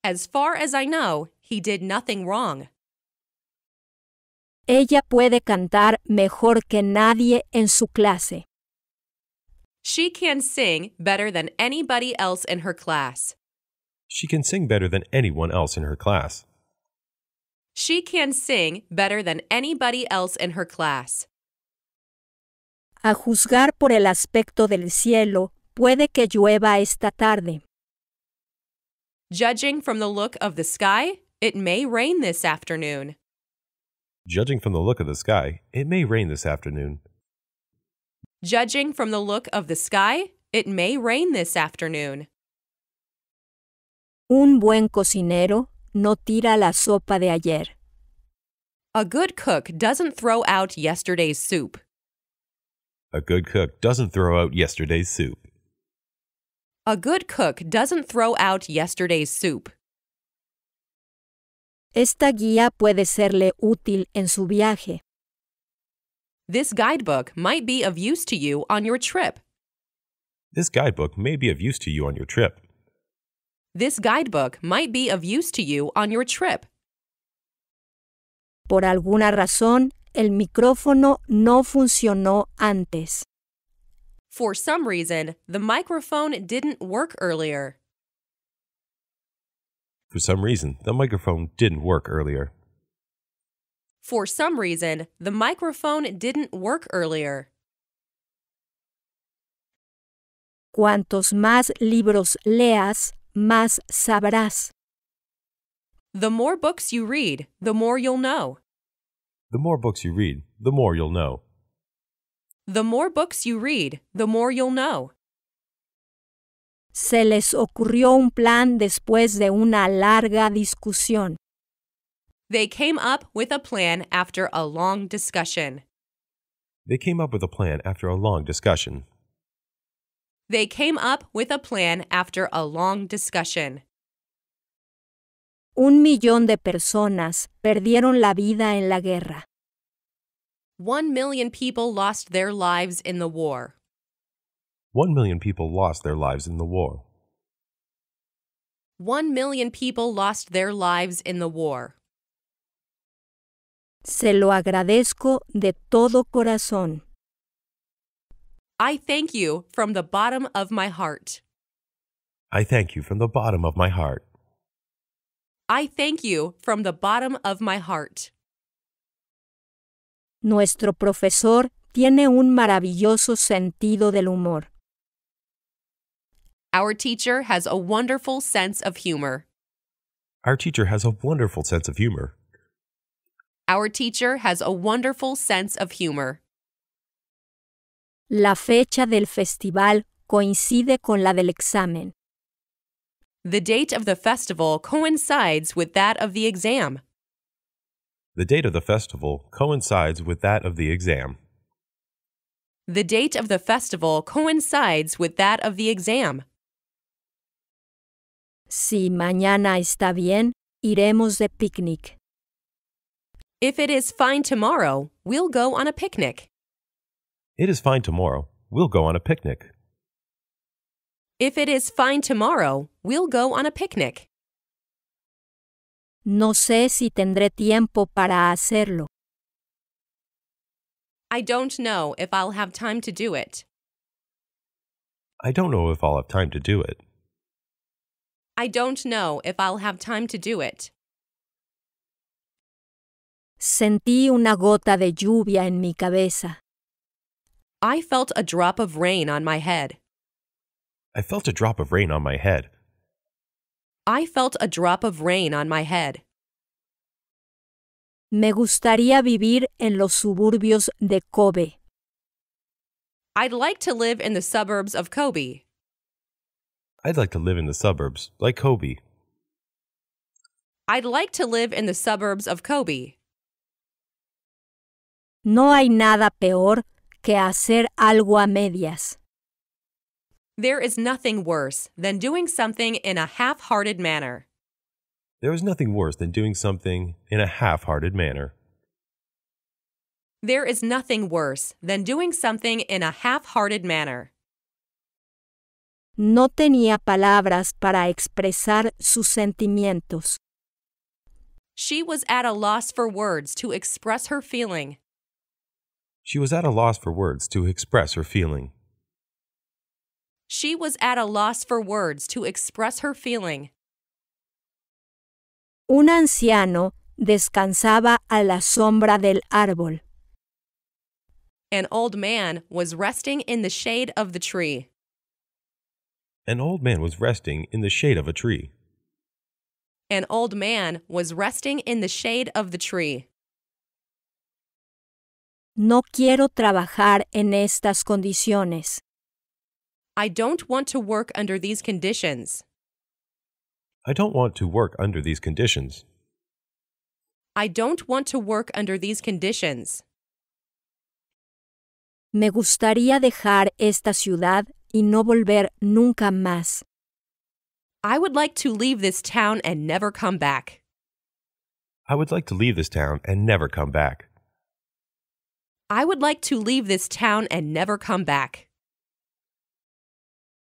As far as I know, he did nothing wrong. Ella puede cantar mejor que nadie en su clase. She can sing better than anybody else in her class. She can sing better than anyone else in her class. She can sing better than anybody else in her class. A juzgar por el aspecto del cielo, puede que llueva esta tarde. Judging from the look of the sky, it may rain this afternoon. Judging from the look of the sky, it may rain this afternoon. Judging from the look of the sky, it may rain this afternoon. Un buen cocinero no tira la sopa de ayer. A good cook doesn't throw out yesterday's soup. A good cook doesn't throw out yesterday's soup. A good cook doesn't throw out yesterday's soup. Esta guía puede serle útil en su viaje. This guidebook might be of use to you on your trip. This guidebook may be of use to you on your trip. This guidebook might be of use to you on your trip. Por alguna razón, el micrófono no funcionó antes. For some reason, the microphone didn't work earlier. For some reason, the microphone didn't work earlier. For some reason, the microphone didn't work earlier. Cuantos más libros leas, más sabrás. The more books you read, the more you'll know. The more books you read, the more you'll know. The more books you read, the more you'll know se les ocurrió un plan después de una larga discusión. They came up with a plan after a long discussion. They came up with a plan after a long discussion. They came up with a plan after a long discussion. Un millón de personas perdieron la vida en la guerra. One million people lost their lives in the war. One million people lost their lives in the war. One million people lost their lives in the war. Se lo agradezco de todo corazón. I thank you from the bottom of my heart. I thank you from the bottom of my heart. I thank you from the bottom of my heart. Nuestro profesor tiene un maravilloso sentido del humor. Our teacher has a wonderful sense of humor. Our teacher has a wonderful sense of humor. Our teacher has a wonderful sense of humor. La fecha del festival coincide con la del examen. The date of the festival coincides with that of the exam. The date of the festival coincides with that of the exam. The date of the festival coincides with that of the exam. Si mañana está bien, iremos de picnic. If it is fine tomorrow, we'll go on a picnic. It is fine tomorrow. We'll go on a picnic. If it is fine tomorrow, we'll go on a picnic. No sé si tendré tiempo para hacerlo. I don't know if I'll have time to do it. I don't know if I'll have time to do it. I don't know if I'll have time to do it. Sentí una gota de lluvia en mi cabeza. I felt a drop of rain on my head. I felt a drop of rain on my head. I felt a drop of rain on my head. Me gustaría vivir en los suburbios de Kobe. I'd like to live in the suburbs of Kobe. I'd like to live in the suburbs, like Kobe. I'd like to live in the suburbs of Kobe. No hay nada peor que hacer algo a medias. There is nothing worse than doing something in a half hearted manner. There is nothing worse than doing something in a half hearted manner. There is nothing worse than doing something in a half hearted manner. No tenía palabras para expresar sus sentimientos. She was at a loss for words to express her feeling. She was at a loss for words to express her feeling. She was at a loss for words to express her feeling. Un anciano descansaba a la sombra del árbol. An old man was resting in the shade of the tree an old man was resting in the shade of a tree. An old man was resting in the shade of the tree. No quiero trabajar en estas condiciones. I don't want to work under these conditions. I don't want to work under these conditions. I don't want to work under these conditions. Me gustaría dejar esta ciudad y no volver nunca más. I would like to leave this town and never come back. I would like to leave this town and never come back. I would like to leave this town and never come back.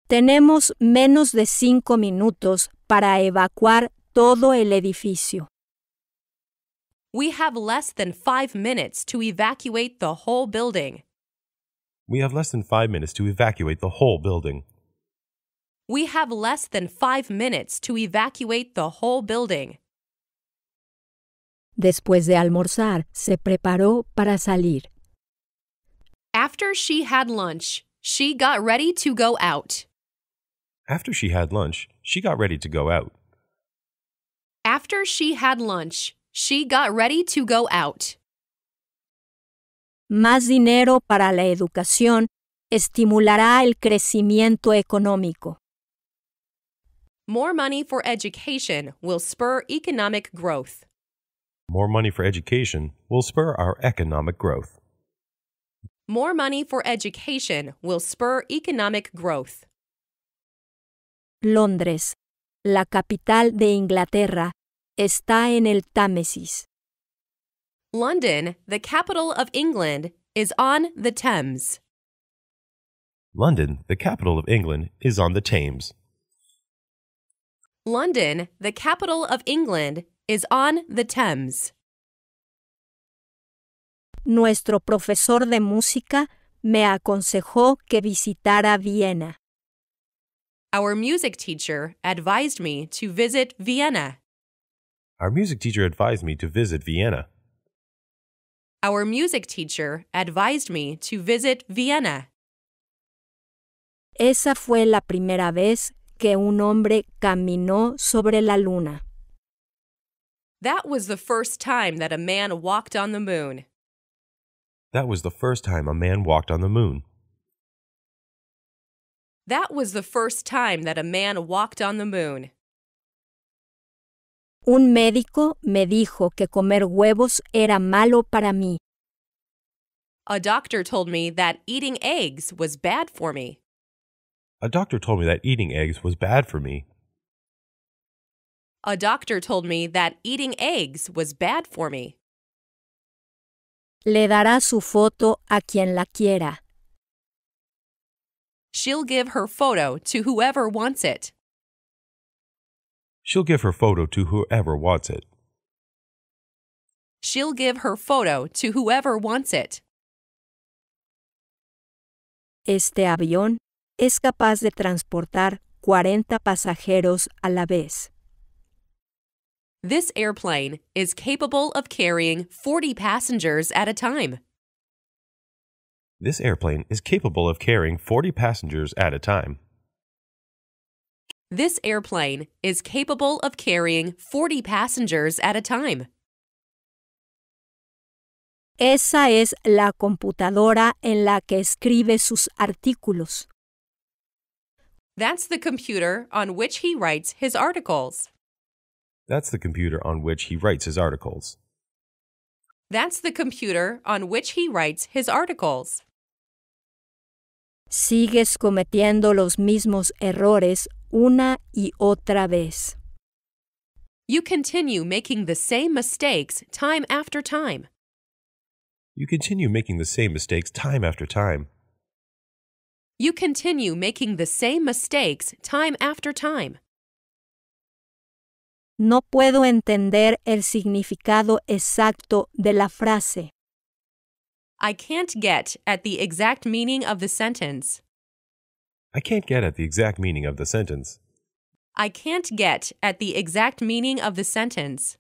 Tenemos menos de cinco minutos para evacuar todo el edificio. We have less than five minutes to evacuate the whole building. We have less than five minutes to evacuate the whole building. We have less than five minutes to evacuate the whole building. Después de almorzar, se preparó para salir. After she had lunch, she got ready to go out. After she had lunch, she got ready to go out. After she had lunch, she got ready to go out. más dinero para la educación estimulará el crecimiento económico. More money for education will spur economic growth. More money for education will spur our economic growth. More money for education will spur economic growth. Londres, la capital de Inglaterra, está en el Támesis. London, the capital of England, is on the Thames. London, the capital of England, is on the Thames. London, the capital of England, is on the Thames. Nuestro profesor de música me aconsejó que visitara Viena. Our music teacher advised me to visit Vienna. Our music teacher advised me to visit Vienna our music teacher advised me to visit Vienna. Esa fue la primera vez que un hombre caminó sobre la luna. That was the first time that a man walked on the moon. That was the first time a man walked on the moon. That was the first time that a man walked on the moon. Un médico me dijo que comer huevos era malo para mí. A doctor told me that eating eggs was bad for me. A doctor told me that eating eggs was bad for me. A doctor told me that eating eggs was bad for me. Le dará su foto a quien la quiera. She'll give her photo to whoever wants it. She'll give her photo to whoever wants it. She'll give her photo to whoever wants it. Este avión es capaz de transportar 40 pasajeros a la vez. This airplane is capable of carrying 40 passengers at a time. This airplane is capable of carrying 40 passengers at a time. This airplane is capable of carrying 40 passengers at a time. Esa es la computadora en la que escribe sus artículos. That's the computer on which he writes his articles. That's the computer on which he writes his articles. That's the computer on which he writes his articles. Sigues cometiendo los mismos errores una y otra vez. You continue making the same mistakes time after time. You continue making the same mistakes time after time. You continue making the same mistakes time after time. No puedo entender el significado exacto de la frase. I can't get at the exact meaning of the sentence. I can't get at the exact meaning of the sentence. I can't get at the exact meaning of the sentence.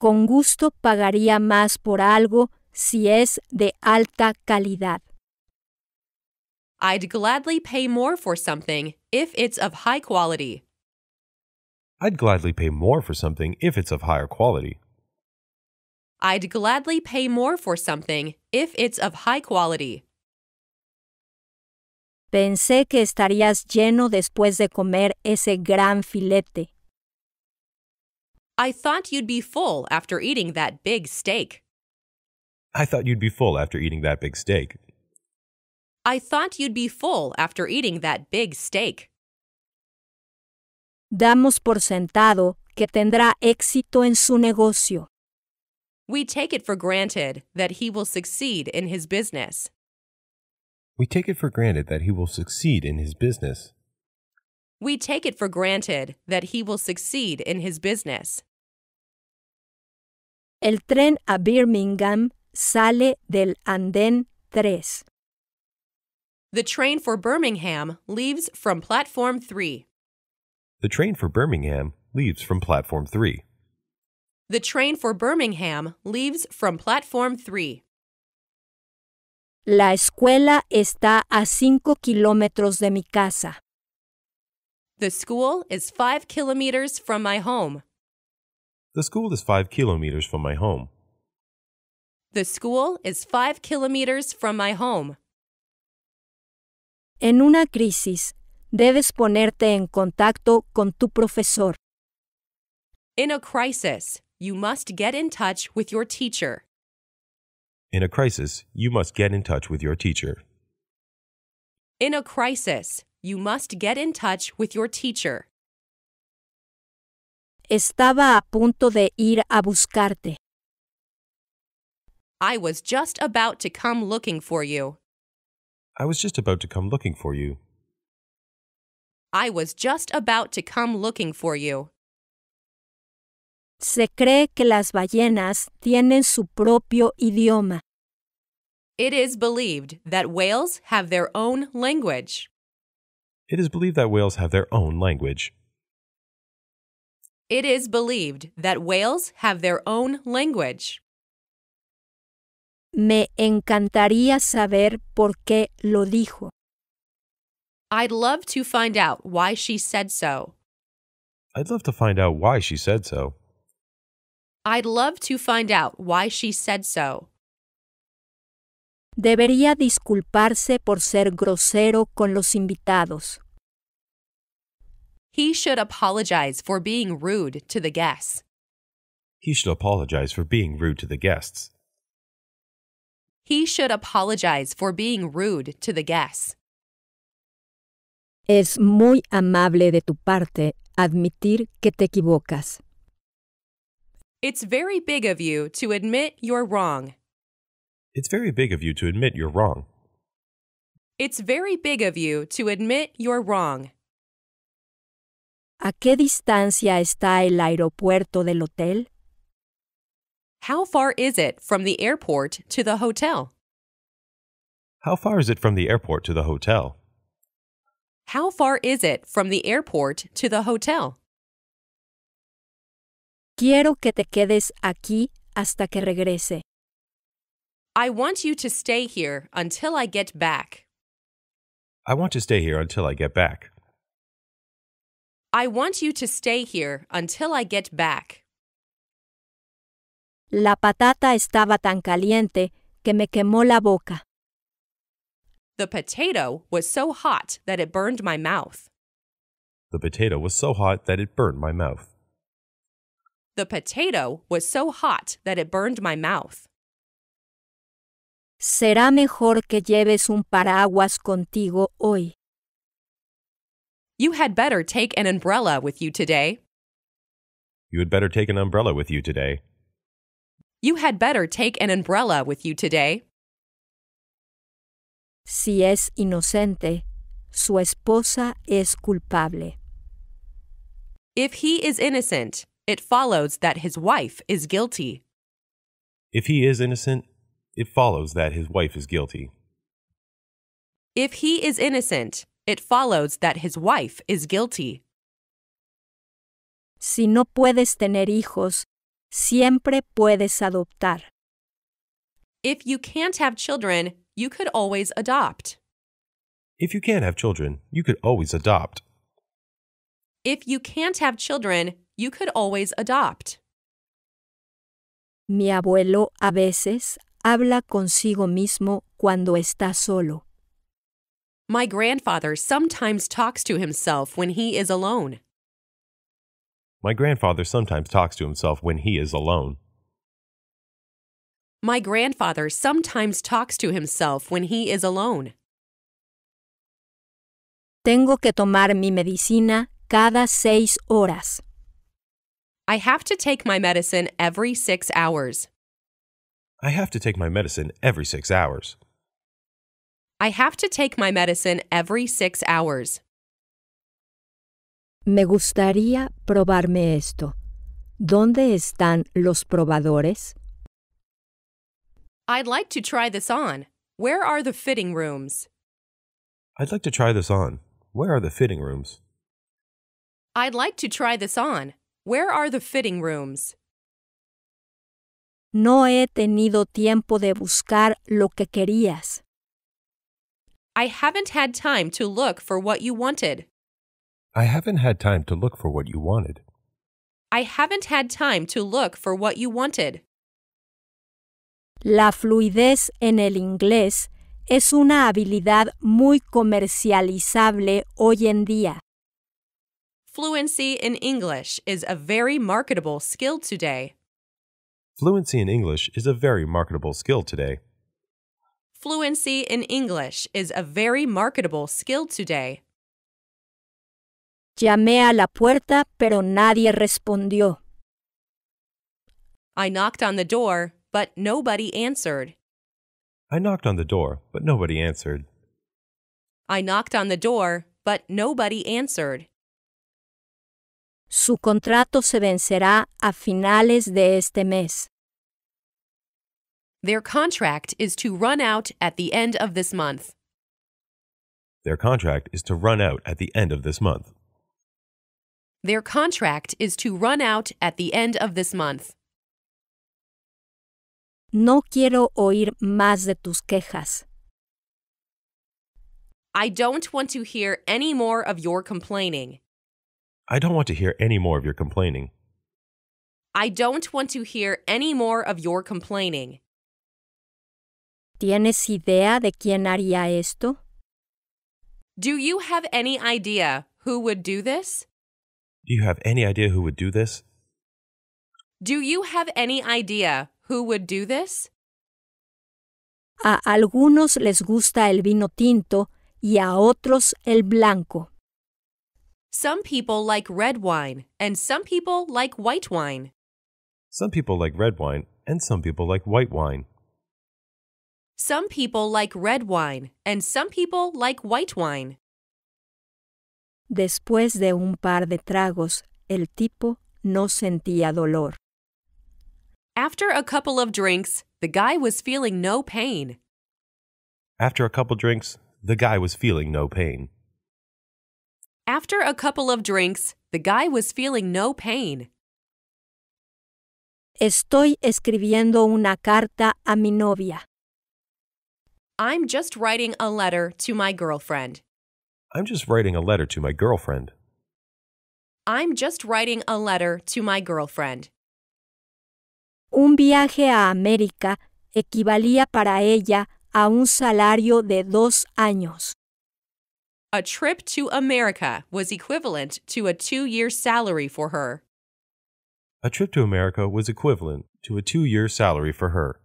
Con gusto pagaría más por algo si es de alta calidad. I'd gladly pay more for something if it's of high quality. I'd gladly pay more for something if it's of higher quality. I'd gladly pay more for something if it's of high quality. Pensé que estarías lleno después de comer ese gran filete. I thought you'd be full after eating that big steak. I thought you'd be full after eating that big steak. I thought you'd be full after eating that big steak. Damos por sentado que tendrá éxito en su negocio. We take it for granted that he will succeed in his business. We take it for granted that he will succeed in his business. We take it for granted that he will succeed in his business. El tren a Birmingham sale del andén 3. The train for Birmingham leaves from platform 3. The train for Birmingham leaves from platform 3. The train for Birmingham leaves from platform 3. La escuela está a 5 kilómetros de mi casa. The school is 5 kilometers from my home. The school is 5 kilometers from my home. The school is 5 kilometers from my home. En una crisis, debes ponerte en contacto con tu profesor. In a crisis, you must get in touch with your teacher. In a crisis, you must get in touch with your teacher. In a crisis, you must get in touch with your teacher. Estaba a punto de ir a buscarte. I was just about to come looking for you. I was just about to come looking for you. I was just about to come looking for you. Se cree que las ballenas tienen su propio idioma. It is believed that whales have their own language. It is believed that whales have their own language. It is believed that whales have their own language. Me encantaría saber por qué lo dijo. I'd love to find out why she said so. I'd love to find out why she said so. I'd love to find out why she said so. Debería disculparse por ser grosero con los invitados. He should apologize for being rude to the guests. He should apologize for being rude to the guests. He should apologize for being rude to the guests. Es muy amable de tu parte admitir que te equivocas. It's very big of you to admit you're wrong. It's very big of you to admit you're wrong. It's very big of you to admit you're wrong. ¿A qué distancia está el aeropuerto del hotel? How far is it from the airport to the hotel? How far is it from the airport to the hotel? How far is it from the airport to the hotel? Quiero que te quedes aquí hasta que regrese. I want you to stay here until I get back. I want to stay here until I get back. I want you to stay here until I get back. La patata estaba tan caliente que me quemó la boca. The potato was so hot that it burned my mouth. The potato was so hot that it burned my mouth. The potato was so hot that it burned my mouth. Será mejor que lleves un paraguas contigo hoy. You had better take an umbrella with you today. You had better take an umbrella with you today. You had better take an umbrella with you today. Si es inocente, su esposa es culpable. If he is innocent, it follows that his wife is guilty. If he is innocent, it follows that his wife is guilty. If he is innocent, it follows that his wife is guilty. Si no puedes tener hijos, siempre puedes adoptar. If you can't have children, you could always adopt. If you can't have children, you could always adopt. If you can't have children, you could always adopt. Mi abuelo a veces habla consigo mismo cuando está solo. My grandfather sometimes talks to himself when he is alone. My grandfather sometimes talks to himself when he is alone. My grandfather sometimes talks to himself when he is alone. Tengo que tomar mi medicina cada seis horas. I have to take my medicine every six hours. I have to take my medicine every six hours. I have to take my medicine every six hours. Me gustaría probarme esto. ¿Dónde están los probadores? I'd like to try this on. Where are the fitting rooms? I'd like to try this on. Where are the fitting rooms? I'd like to try this on. Where are the fitting rooms? No he tenido tiempo de buscar lo que querías. I haven't had time to look for what you wanted. I haven't had time to look for what you wanted. I haven't had time to look for what you wanted. La fluidez en el inglés es una habilidad muy comercializable hoy en día. Fluency in English is a very marketable skill today. Fluency in English is a very marketable skill today. Fluency in English is a very marketable skill today. Llamé a la puerta, pero nadie respondió. I knocked on the door, but nobody answered. I knocked on the door, but nobody answered. I knocked on the door, but nobody answered. Su contrato se vencerá a finales de este mes. Their contract is to run out at the end of this month. Their contract is to run out at the end of this month. Their contract is to run out at the end of this month. No quiero oír más de tus quejas. I don't want to hear any more of your complaining. I don't want to hear any more of your complaining. I don't want to hear any more of your complaining. ¿Tienes idea de quién haría esto? Do you have any idea who would do this? Do you have any idea who would do this? Do you have any idea who would do this? A algunos les gusta el vino tinto y a otros el blanco. Some people like red wine, and some people like white wine. Some people like red wine, and some people like white wine. Some people like red wine, and some people like white wine. Después de un par de tragos, el tipo no sentía dolor. After a couple of drinks, the guy was feeling no pain. After a couple drinks, the guy was feeling no pain. After a couple of drinks, the guy was feeling no pain. Estoy escribiendo una carta a mi novia. I'm just writing a letter to my girlfriend. I'm just writing a letter to my girlfriend. I'm just writing a letter to my girlfriend. Un viaje a América equivalía para ella a un salario de dos años. A trip to America was equivalent to a two year salary for her. A trip to America was equivalent to a two year salary for her.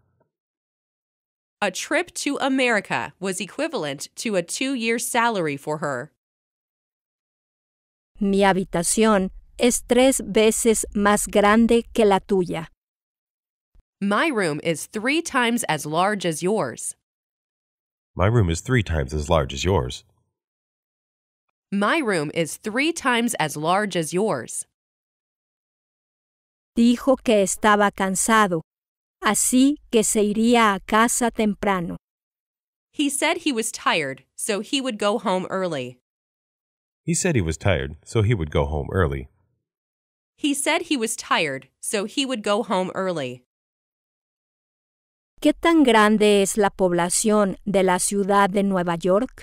A trip to America was equivalent to a two year salary for her. Mi habitación es tres veces más grande que la tuya. My room is three times as large as yours. My room is three times as large as yours. My room is three times as large as yours. Dijo que estaba cansado, así que se iría a casa temprano. He said he was tired, so he would go home early. He said he was tired, so he would go home early. He said he was tired, so he would go home early. ¿Qué tan grande es la población de la ciudad de Nueva York?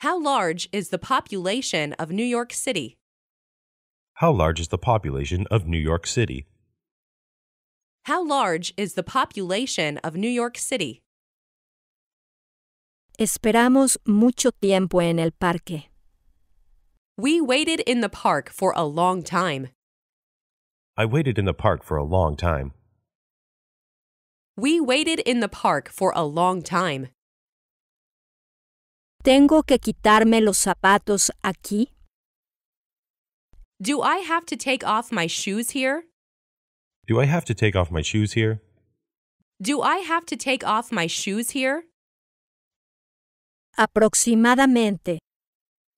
How large is the population of New York City? How large is the population of New York City? How large is the population of New York City? Esperamos mucho tiempo en el parque. We waited in the park for a long time. I waited in the park for a long time. We waited in the park for a long time. ¿Tengo que quitarme los zapatos aquí? Do I have to take off my shoes here? Do I have to take off my shoes here? Do I have to take off my shoes here? Aproximadamente.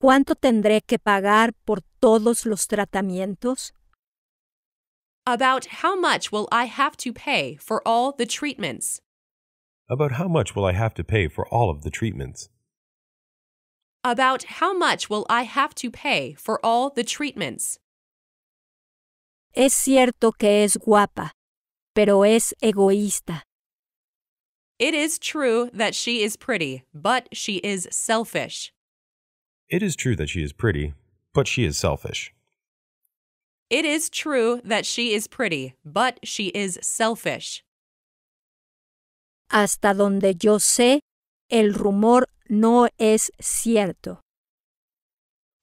¿Cuánto tendré que pagar por todos los tratamientos? About how much will I have to pay for all the treatments? About how much will I have to pay for all of the treatments? about how much will I have to pay for all the treatments. Es cierto que es guapa, pero es egoísta. It is true that she is pretty, but she is selfish. It is true that she is pretty, but she is selfish. It is true that she is pretty, but she is selfish. Hasta donde yo sé, el rumor no es cierto.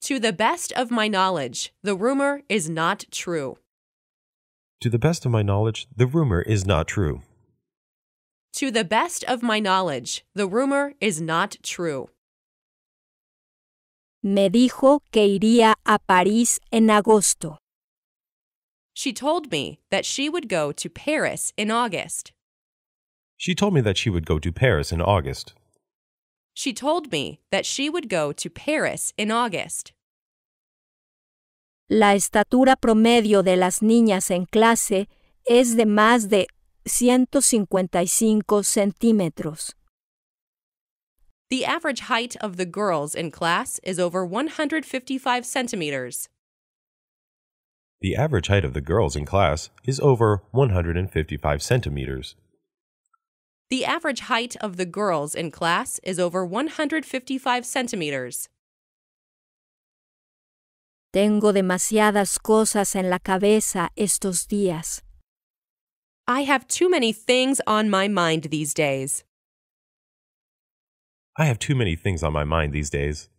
To the best of my knowledge, the rumor is not true. To the best of my knowledge, the rumor is not true. To the best of my knowledge, the rumor is not true. Me dijo que iría a París en agosto. She told me that she would go to Paris in August. She told me that she would go to Paris in August. She told me that she would go to Paris in August. La estatura promedio de las niñas en clase es de más de 155 centímetros. The average height of the girls in class is over 155 centimeters. The average height of the girls in class is over 155 centimeters. The average height of the girls in class is over 155 centimeters. Tengo demasiadas cosas en la cabeza estos días. I have too many things on my mind these days. I have too many things on my mind these days.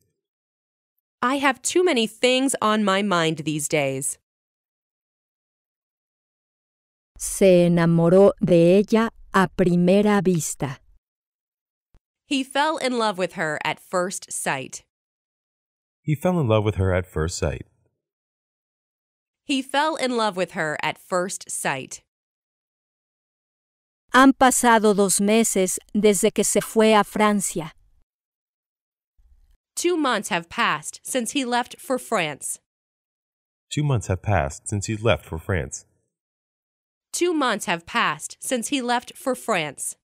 I have too many things on my mind these days. Se enamoró de ella a primera vista. He fell in love with her at first sight. He fell in love with her at first sight. He fell in love with her at first sight. Han pasado dos meses desde que se fue a Francia. Two months have passed since he left for France. Two months have passed since he left for France. Two months have passed since he left for France.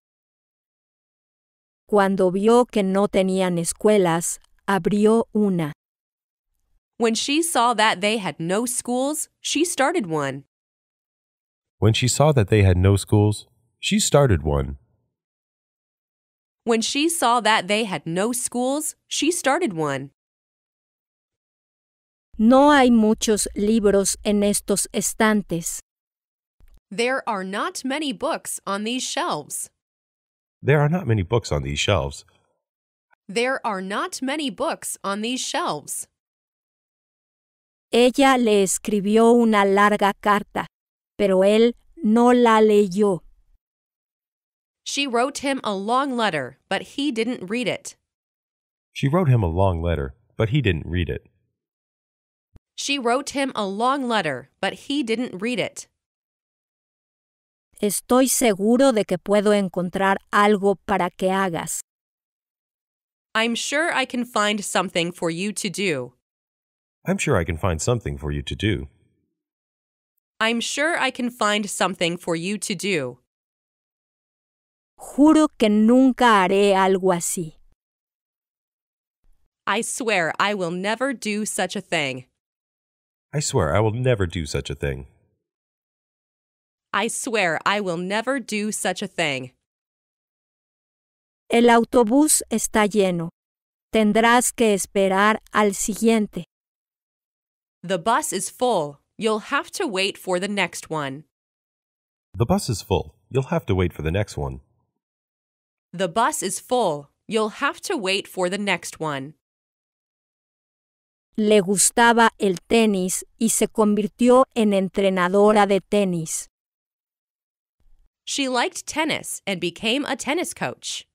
Cuando vio que no tenían escuelas, abrió una. When she saw that they had no schools, she started one. When she saw that they had no schools, she started one. When she saw that they had no schools, she started one. No hay muchos libros en estos estantes. There are not many books on these shelves. There are not many books on these shelves. There are not many books on these shelves. Ella le escribió una larga carta, pero él no la leyó. She wrote him a long letter, but he didn't read it. She wrote him a long letter, but he didn't read it. She wrote him a long letter, but he didn't read it. Estoy seguro de que puedo encontrar algo para que hagas. I'm sure I can find something for you to do. I'm sure I can find something for you to do. I'm sure I can find something for you to do. Juro que nunca haré algo así. I swear I will never do such a thing. I swear I will never do such a thing. I swear I will never do such a thing. El autobús está lleno. Tendrás que esperar al siguiente. The bus is full. You'll have to wait for the next one. The bus is full. You'll have to wait for the next one. The bus is full. You'll have to wait for the next one. Le gustaba el tenis y se convirtió en entrenadora de tenis. She liked tennis and became a tennis coach.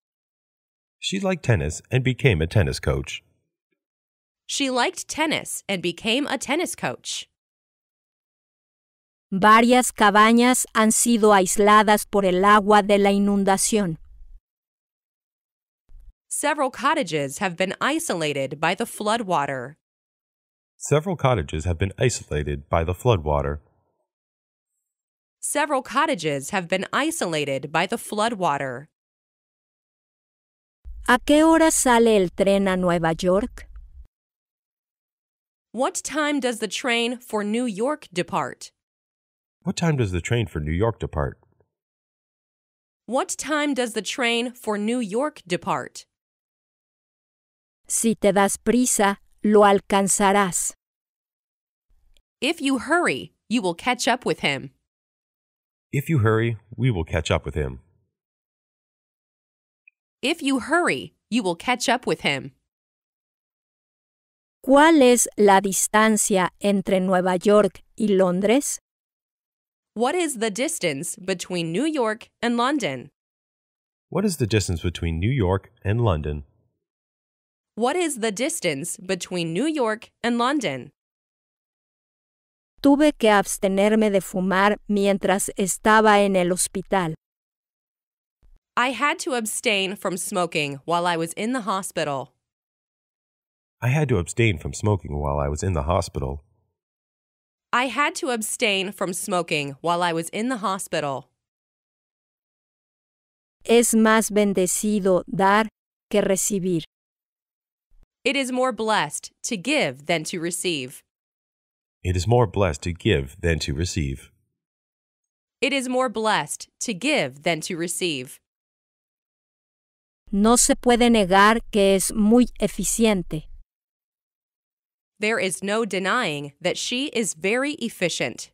She liked tennis and became a tennis coach. She liked tennis and became a tennis coach. Varias cabañas han sido aisladas por el agua de la inundación. Several cottages have been isolated by the floodwater. Several cottages have been isolated by the floodwater. Several cottages have been isolated by the floodwater. ¿A qué hora sale el tren a Nueva York? What time does the train for New York depart? What time does the train for New York depart? What time does the train for New York depart? Si te das prisa, lo alcanzarás. If you hurry, you will catch up with him. If you hurry, we will catch up with him. If you hurry, you will catch up with him. ¿Cuál es la distancia entre Nueva York y Londres? What is the distance between New York and London? What is the distance between New York and London? What is the distance between New York and London? tuve que abstenerme de fumar mientras estaba en el hospital. I had to abstain from smoking while I was in the hospital. I had to abstain from smoking while I was in the hospital. I had to abstain from smoking while I was in the hospital. Es más bendecido dar que recibir. It is more blessed to give than to receive. It is more blessed to give than to receive. It is more blessed to give than to receive. No se puede negar que es muy eficiente. There is no denying that she is very efficient.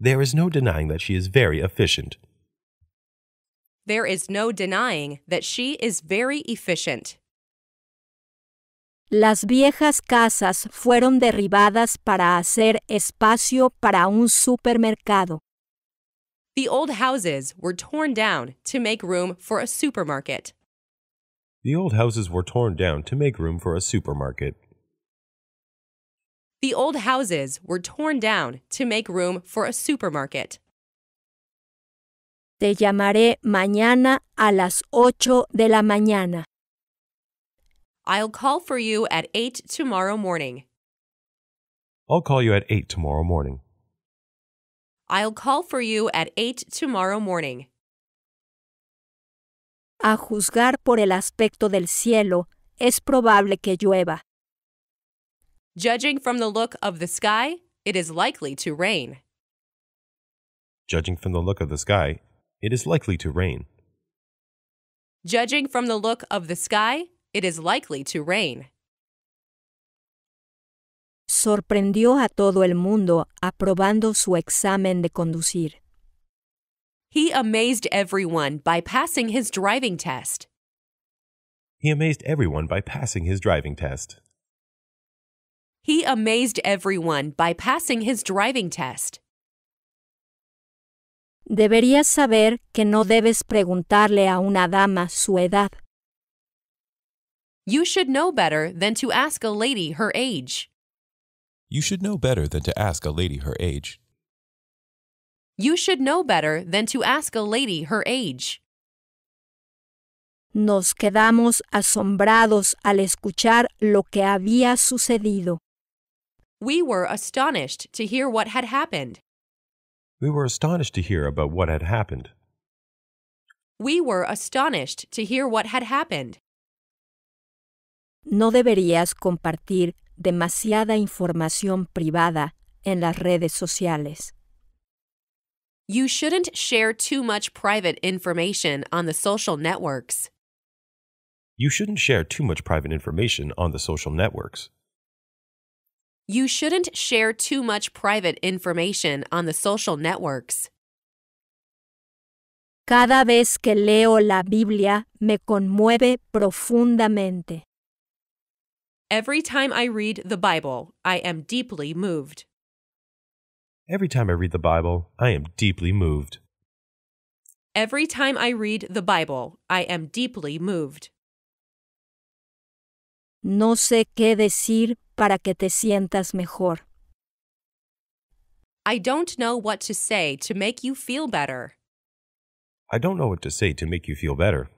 There is no denying that she is very efficient. There is no denying that she is very efficient. Las viejas casas fueron derribadas para hacer espacio para un supermercado. The old houses were torn down to make room for a supermarket. The old houses were torn down to make room for a supermarket. The old houses were torn down to make room for a supermarket. Te llamaré mañana a las ocho de la mañana. I'll call for you at 8 tomorrow morning. I'll call you at 8 tomorrow morning. I'll call for you at 8 tomorrow morning. A juzgar por el aspecto del cielo, es probable que llueva. Judging from the look of the sky, it is likely to rain. Judging from the look of the sky, it is likely to rain. Judging from the look of the sky, it is likely to rain. Sorprendió a todo el mundo aprobando su examen de conducir. He amazed everyone by passing his driving test. He amazed everyone by passing his driving test. He amazed everyone by passing his driving test. Deberías saber que no debes preguntarle a una dama su edad. You should know better than to ask a lady her age. You should know better than to ask a lady her age. You should know better than to ask a lady her age. Nos quedamos asombrados al escuchar lo que había sucedido. We were astonished to hear what had happened. We were astonished to hear about what had happened. We were astonished to hear what had happened. No deberías compartir demasiada información privada en las redes sociales. You shouldn't share too much private information on the social networks. You shouldn't share too much private information on the social networks. You shouldn't share too much private information on the social networks. Cada vez que leo la Biblia me conmueve profundamente. Every time I read the Bible, I am deeply moved. Every time I read the Bible, I am deeply moved. Every time I read the Bible, I am deeply moved. No sé qué decir para que te sientas mejor. I don't know what to say to make you feel better. I don't know what to say to make you feel better.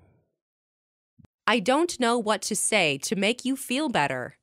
I don't know what to say to make you feel better.